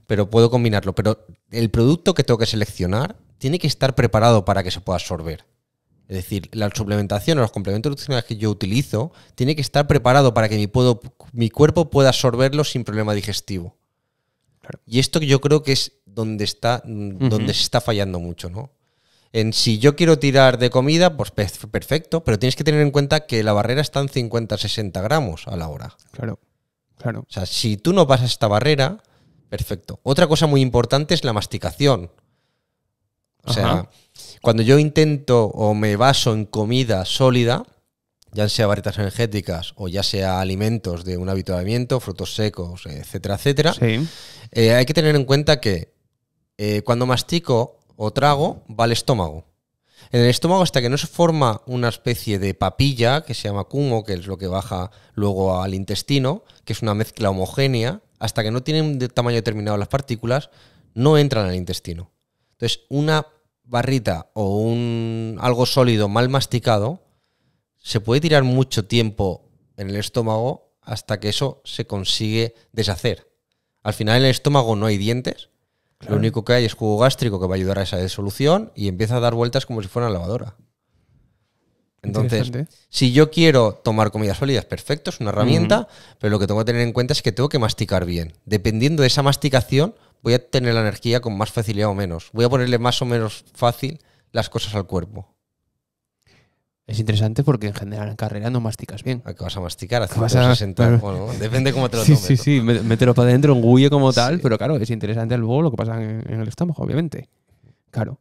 Pero puedo combinarlo. Pero el producto que tengo que seleccionar tiene que estar preparado para que se pueda absorber. Es decir, la suplementación o los complementos nutricionales que yo utilizo tiene que estar preparado para que mi, cuerpo pueda absorberlo sin problema digestivo. Y esto yo creo que es donde, está, donde se está fallando mucho, ¿no? En si yo quiero tirar de comida, pues perfecto, pero tienes que tener en cuenta que la barrera está en 50-60 gramos a la hora. Claro, claro. O sea, si tú no pasas esta barrera, perfecto. Otra cosa muy importante es la masticación. O sea, cuando yo intento o me baso en comida sólida, ya sea barritas energéticas o ya sea alimentos de un habituamiento, frutos secos, etcétera, etcétera, eh, hay que tener en cuenta que eh, cuando mastico o trago va al estómago. En el estómago, hasta que no se forma una especie de papilla que se llama cumo, que es lo que baja luego al intestino, que es una mezcla homogénea, hasta que no tienen de tamaño determinado las partículas, no entran al intestino. Entonces, una barrita o un algo sólido mal masticado se puede tirar mucho tiempo en el estómago hasta que eso se consigue deshacer. Al final en el estómago no hay dientes, lo único que hay es jugo gástrico que va a ayudar a esa disolución y empieza a dar vueltas como si fuera una lavadora. Entonces, si yo quiero tomar comidas sólidas, perfecto, es una herramienta, pero lo que tengo que tener en cuenta es que tengo que masticar bien. Dependiendo de esa masticación, voy a tener la energía con más facilidad o menos. Voy a ponerle más o menos fácil las cosas al cuerpo. Es interesante porque en general en carrera no masticas bien. ¿A qué vas a masticar? a... Bueno, depende cómo te lo <laughs> tomes. Sí, sí, sí. Mételo para adentro, engulle como tal, pero claro, es interesante luego lo que pasa en, el estómago, obviamente. Claro.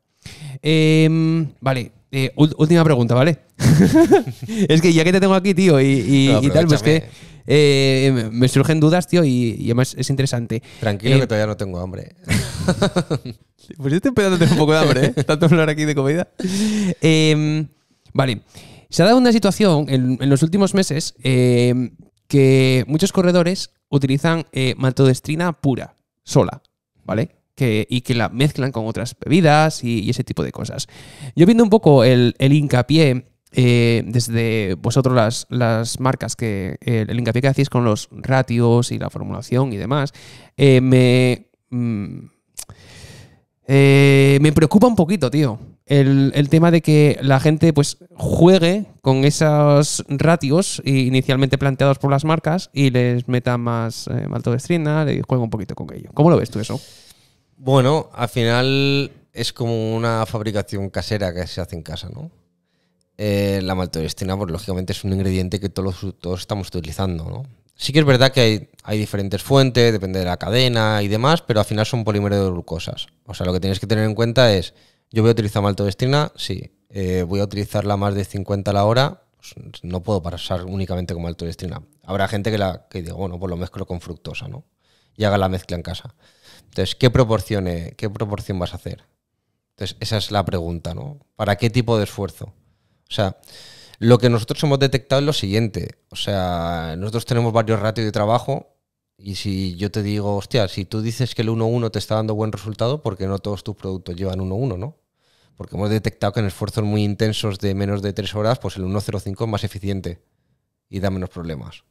Em, vale, eh, última pregunta, ¿vale? <laughs> es que ya que te tengo aquí, tío, y, tal, pues que eh, me surgen dudas, tío, y, además es interesante. Tranquilo eh, que todavía no tengo hambre. <laughs> pues yo estoy empezando a tener un poco de hambre, ¿eh? Tanto hablar aquí de comida. Eh, Vale. Se ha dado una situación en, los últimos meses eh, que muchos corredores utilizan eh, maltodestrina pura, sola, ¿vale? y que la mezclan con otras bebidas y, ese tipo de cosas. Yo viendo un poco el, hincapié eh, desde vosotros las, marcas que el hincapié que hacéis con los ratios y la formulación y demás, me, mm, me preocupa un poquito, tío el, tema de que la gente pues juegue con esos ratios inicialmente planteados por las marcas y les meta más eh, maltodextrina y juegue un poquito con ello. ¿Cómo lo ves tú eso? Bueno, al final es como una fabricación casera que se hace en casa, ¿no? Eh, la maltodextrina, pues lógicamente es un ingrediente que todos, todos estamos utilizando, ¿no? Sí que es verdad que hay, hay, diferentes fuentes, depende de la cadena y demás, pero al final son polímeros de glucosas. O sea, lo que tienes que tener en cuenta es yo voy a utilizar maltodextrina, sí. Eh, voy a utilizarla más de 50 a la hora, pues no puedo pasar únicamente con maltodextrina. Habrá gente que, diga, bueno, pues lo mezclo con fructosa, ¿no? Y haga la mezcla en casa. Entonces, ¿qué, proporcione? qué proporción vas a hacer? Entonces, esa es la pregunta, ¿no? ¿Para qué tipo de esfuerzo? O sea, lo que nosotros hemos detectado es lo siguiente. O sea, nosotros tenemos varios ratios de trabajo y si yo te digo, hostia, si tú dices que el 1-1 te está dando buen resultado, porque no todos tus productos llevan 1-1, ¿no? porque hemos detectado que en esfuerzos muy intensos de menos de tres horas, pues el 1.05 es más eficiente y da menos problemas,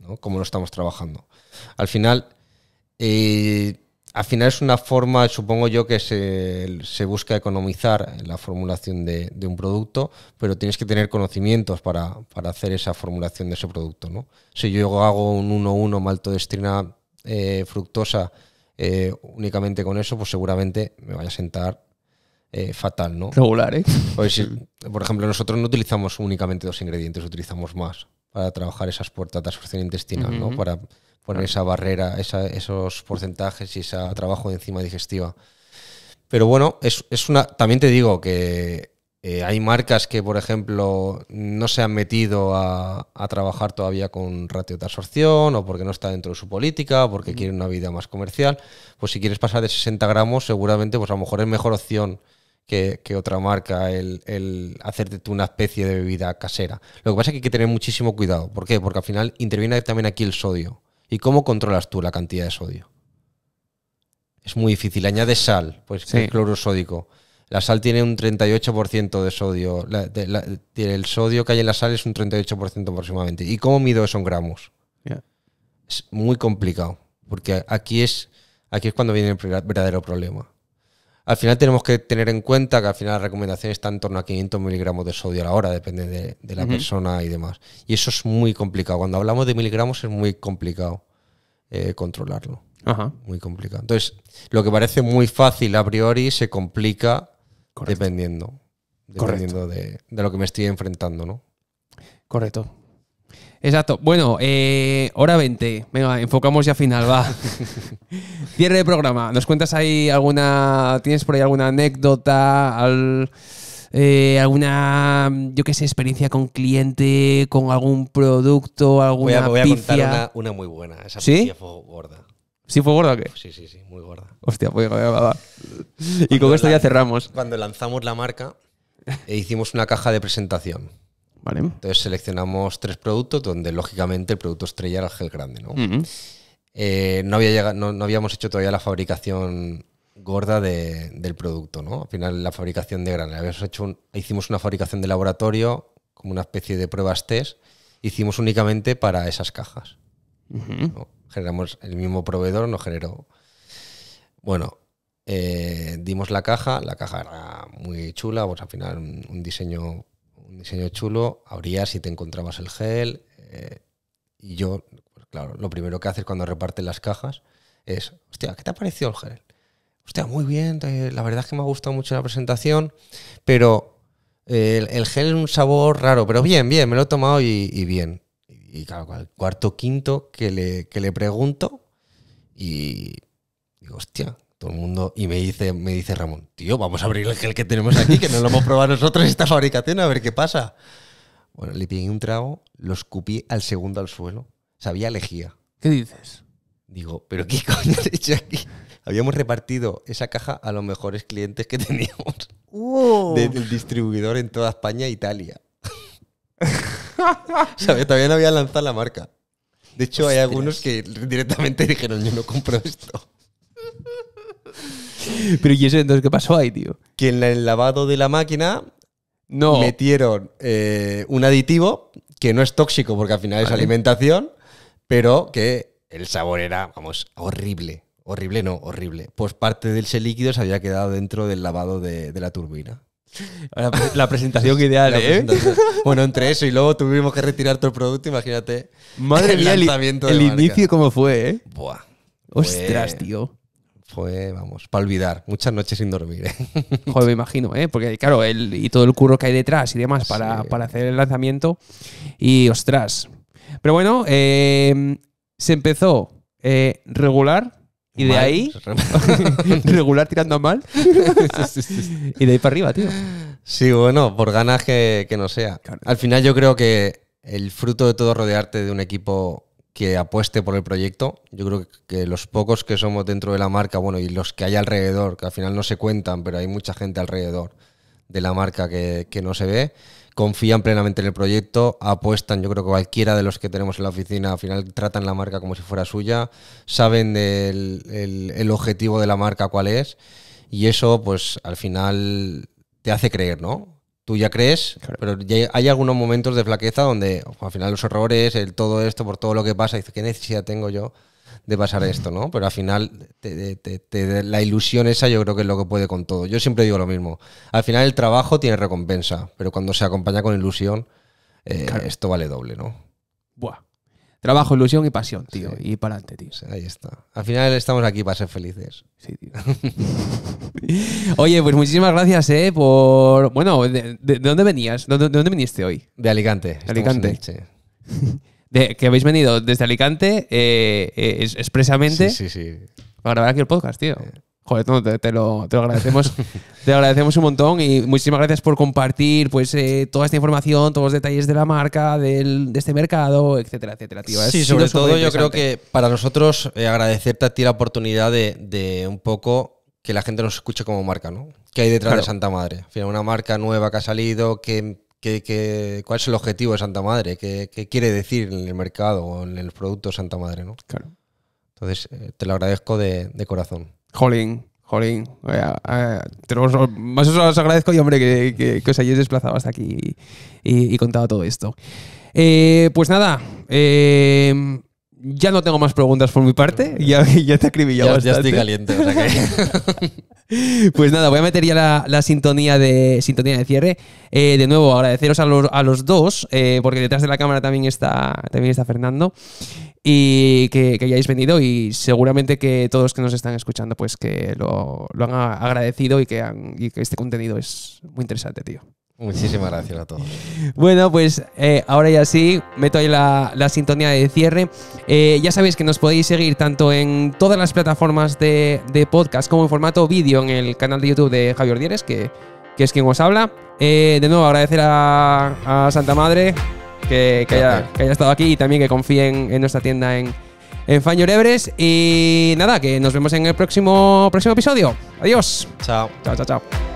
¿no? Como lo estamos trabajando. Al final, eh, al final es una forma, supongo yo, que se, busca economizar en la formulación de, un producto, pero tienes que tener conocimientos para, hacer esa formulación de ese producto, ¿no? Si yo hago un 1.1 maltodestrina eh, fructosa eh, únicamente con eso, pues seguramente me vaya a sentar eh, fatal, ¿no? Regular, ¿eh? <laughs> por ejemplo, nosotros no utilizamos únicamente dos ingredientes, utilizamos más para trabajar esas puertas de absorción intestinal, ¿no? Para poner esa barrera, esos porcentajes y ese trabajo de enzima digestiva. Pero bueno, es, una. También te digo que eh, hay marcas que, por ejemplo, no se han metido a, trabajar todavía con ratio de absorción o porque no está dentro de su política, porque quieren una vida más comercial. Pues si quieres pasar de 60 gramos, seguramente pues a lo mejor es mejor opción que, otra marca el, hacerte tú una especie de bebida casera. Lo que pasa es que hay que tener muchísimo cuidado. ¿Por qué? Porque al final interviene también aquí el sodio. ¿Y cómo controlas tú la cantidad de sodio? Es muy difícil. Añades sal, pues sí. sódico. La sal tiene un 38% de sodio. el sodio que hay en la sal es un 38% aproximadamente. ¿Y cómo mido eso en gramos? Es muy complicado, porque aquí es, aquí es cuando viene el verdadero problema. Al final tenemos que tener en cuenta que al final la recomendación está en torno a 500 miligramos de sodio a la hora, depende de, la persona y demás. Y eso es muy complicado. Cuando hablamos de miligramos es muy complicado eh, controlarlo. Muy complicado. Entonces, lo que parece muy fácil a priori se complica dependiendo, dependiendo de, de, lo que me estoy enfrentando, ¿no? Correcto. Exacto. Bueno, eh, hora 20. Venga, enfocamos ya final, va. <laughs> Cierre de programa. ¿Nos cuentas ahí alguna. ¿Tienes por ahí alguna anécdota? Eh, ¿Alguna, yo qué sé, experiencia con cliente, con algún producto, alguna Voy a, voy contar una, muy buena. Esa ¿Sí? fue gorda. ¿Sí fue gorda o qué? Sí, sí, sí, muy gorda. Hostia, pues Y con esto ya cerramos. Cuando lanzamos la marca, e hicimos una caja de presentación entonces seleccionamos tres productos donde lógicamente el producto estrella era el grande. ¿no? Eh, no, había llegado, no, habíamos hecho todavía la fabricación gorda del producto. ¿no? Al final la fabricación de grande. Habíamos hecho hicimos una fabricación de laboratorio como una especie de pruebas test. Hicimos únicamente para esas cajas. Generamos el mismo proveedor, no generó. Bueno, eh, dimos la caja, la caja era muy chula, pues al final un diseño diseño chulo, habría si te encontrabas el gel. Eh, y yo, pues claro, lo primero que haces cuando reparten las cajas es, hostia, ¿qué te ha parecido el gel? Hostia, muy bien, la verdad es que me ha gustado mucho la presentación, pero eh, el, gel es un sabor raro, pero bien, bien, me lo he tomado y, bien. Y, claro, al cuarto, quinto que le, que le pregunto y digo, hostia, el mundo. Y me dice, me dice Ramón, tío, vamos a abrir el gel que tenemos aquí, que no lo hemos probado nosotros esta fabricación, a ver qué pasa. Bueno, le pegué un trago, lo escupí al segundo al suelo. Sabía lejía. ¿Qué dices? Digo, ¿pero qué <laughs> coño has hecho aquí? Habíamos repartido esa caja a los mejores clientes que <laughs> teníamos. del distribuidor en toda España e Italia. sea, <laughs> Todavía no había lanzado la marca. De hecho, hay algunos que directamente dijeron, yo no compro esto. <laughs> Pero ¿y eso entonces qué pasó ahí, tío? Que en el lavado de la máquina no. metieron eh, un aditivo que no es tóxico porque al final es alimentación, pero que el sabor era, vamos, horrible. Horrible, no, horrible. Pues parte de ese líquido se había quedado dentro del lavado de, la turbina. La, presentación <laughs> ideal, ¿eh? Bueno, entre eso y luego tuvimos que retirar todo el producto, imagínate. Madre <laughs> mía, el, inicio cómo fue, ¿eh? Buah. Ostras, tío fue, vamos, para olvidar. Muchas noches sin dormir. ¿eh? <laughs> Joder, me imagino, ¿eh? Porque, claro, el, y todo el curro que hay detrás y demás para, hacer el lanzamiento. Y, ostras. Pero bueno, eh, se empezó eh, regular. Y de ahí, <laughs> <laughs> regular tirando mal. y de ahí para arriba, tío. Sí, bueno, por ganas que, no sea. Al final yo creo que el fruto de todo rodearte de un equipo que apueste por el proyecto. Yo creo que los pocos que somos dentro de la marca, bueno, y los que hay alrededor, que al final no se cuentan, pero hay mucha gente alrededor de la marca que, no se ve, confían plenamente en el proyecto, apuestan, yo creo que cualquiera de los que tenemos en la oficina, al final tratan la marca como si fuera suya, saben del, el, el objetivo de la marca cuál es, y eso pues al final te hace creer, ¿no? tú ya crees, pero hay algunos momentos de flaqueza donde al final los errores, el todo esto, por todo lo que pasa, dices, ¿qué necesidad tengo yo de pasar esto? ¿no? Pero al final te, la ilusión esa yo creo que es lo que puede con todo. Yo siempre digo lo mismo, al final el trabajo tiene recompensa, pero cuando se acompaña con ilusión, eh, esto vale doble, ¿no? Buah. Trabajo, ilusión y pasión, tío. Y para adelante, tío. Ahí está. Al final estamos aquí para ser felices. Sí, tío. <laughs> Oye, pues muchísimas gracias, ¿eh? Por. Bueno, ¿de, dónde venías? ¿De, dónde viniste hoy? De Alicante. De Alicante. <laughs> De, que habéis venido desde Alicante eh, eh, expresamente. Sí, sí, sí. Para grabar aquí el podcast, tío. Eh, Joder, te, lo, agradecemos. te agradecemos un montón y muchísimas gracias por compartir pues, eh, toda esta información, todos los detalles de la marca, de este mercado, etcétera, etcétera. Sí, sobre todo yo creo que para nosotros eh, agradecerte a ti la oportunidad de, un poco que la gente nos escuche como marca, ¿no? ¿Qué hay detrás de Santa Madre? Una marca nueva que ha salido, que, ¿cuál es el objetivo de Santa Madre? ¿Qué, quiere decir en el mercado o en el producto Santa Madre, ¿no? Claro. Entonces, eh, te lo agradezco de corazón. Jolín, jolín. Más eh, más os agradezco y, hombre, que, os hayáis desplazado hasta aquí y, contado todo esto. Eh, pues nada, em, ya no tengo más preguntas por mi parte. <laughs> Ya, ya te escribí. Ya, estoy caliente. <laughs> pues nada, voy a meter ya la, sintonía, de, sintonía de cierre. Eh, de nuevo, agradeceros a los, a los dos, eh, porque detrás de la cámara también está, también está Fernando y que, hayáis venido y seguramente que todos los que nos están escuchando pues que lo, han agradecido y que, este contenido es muy interesante, tío. Muchísimas gracias a todos. Bueno, pues eh, ahora ya sí, meto ahí la, sintonía de cierre. Eh, ya sabéis que nos podéis seguir tanto en todas las plataformas de, podcast como en formato vídeo en el canal de YouTube de Javier Dieres, que, es quien os habla. Eh, de nuevo, agradecer a Santa Madre que, haya, haya, estado aquí y también que confíen en nuestra tienda en, en Your Y nada, que nos vemos en el próximo, próximo episodio. Adiós. Chao. Chao, chao, chao.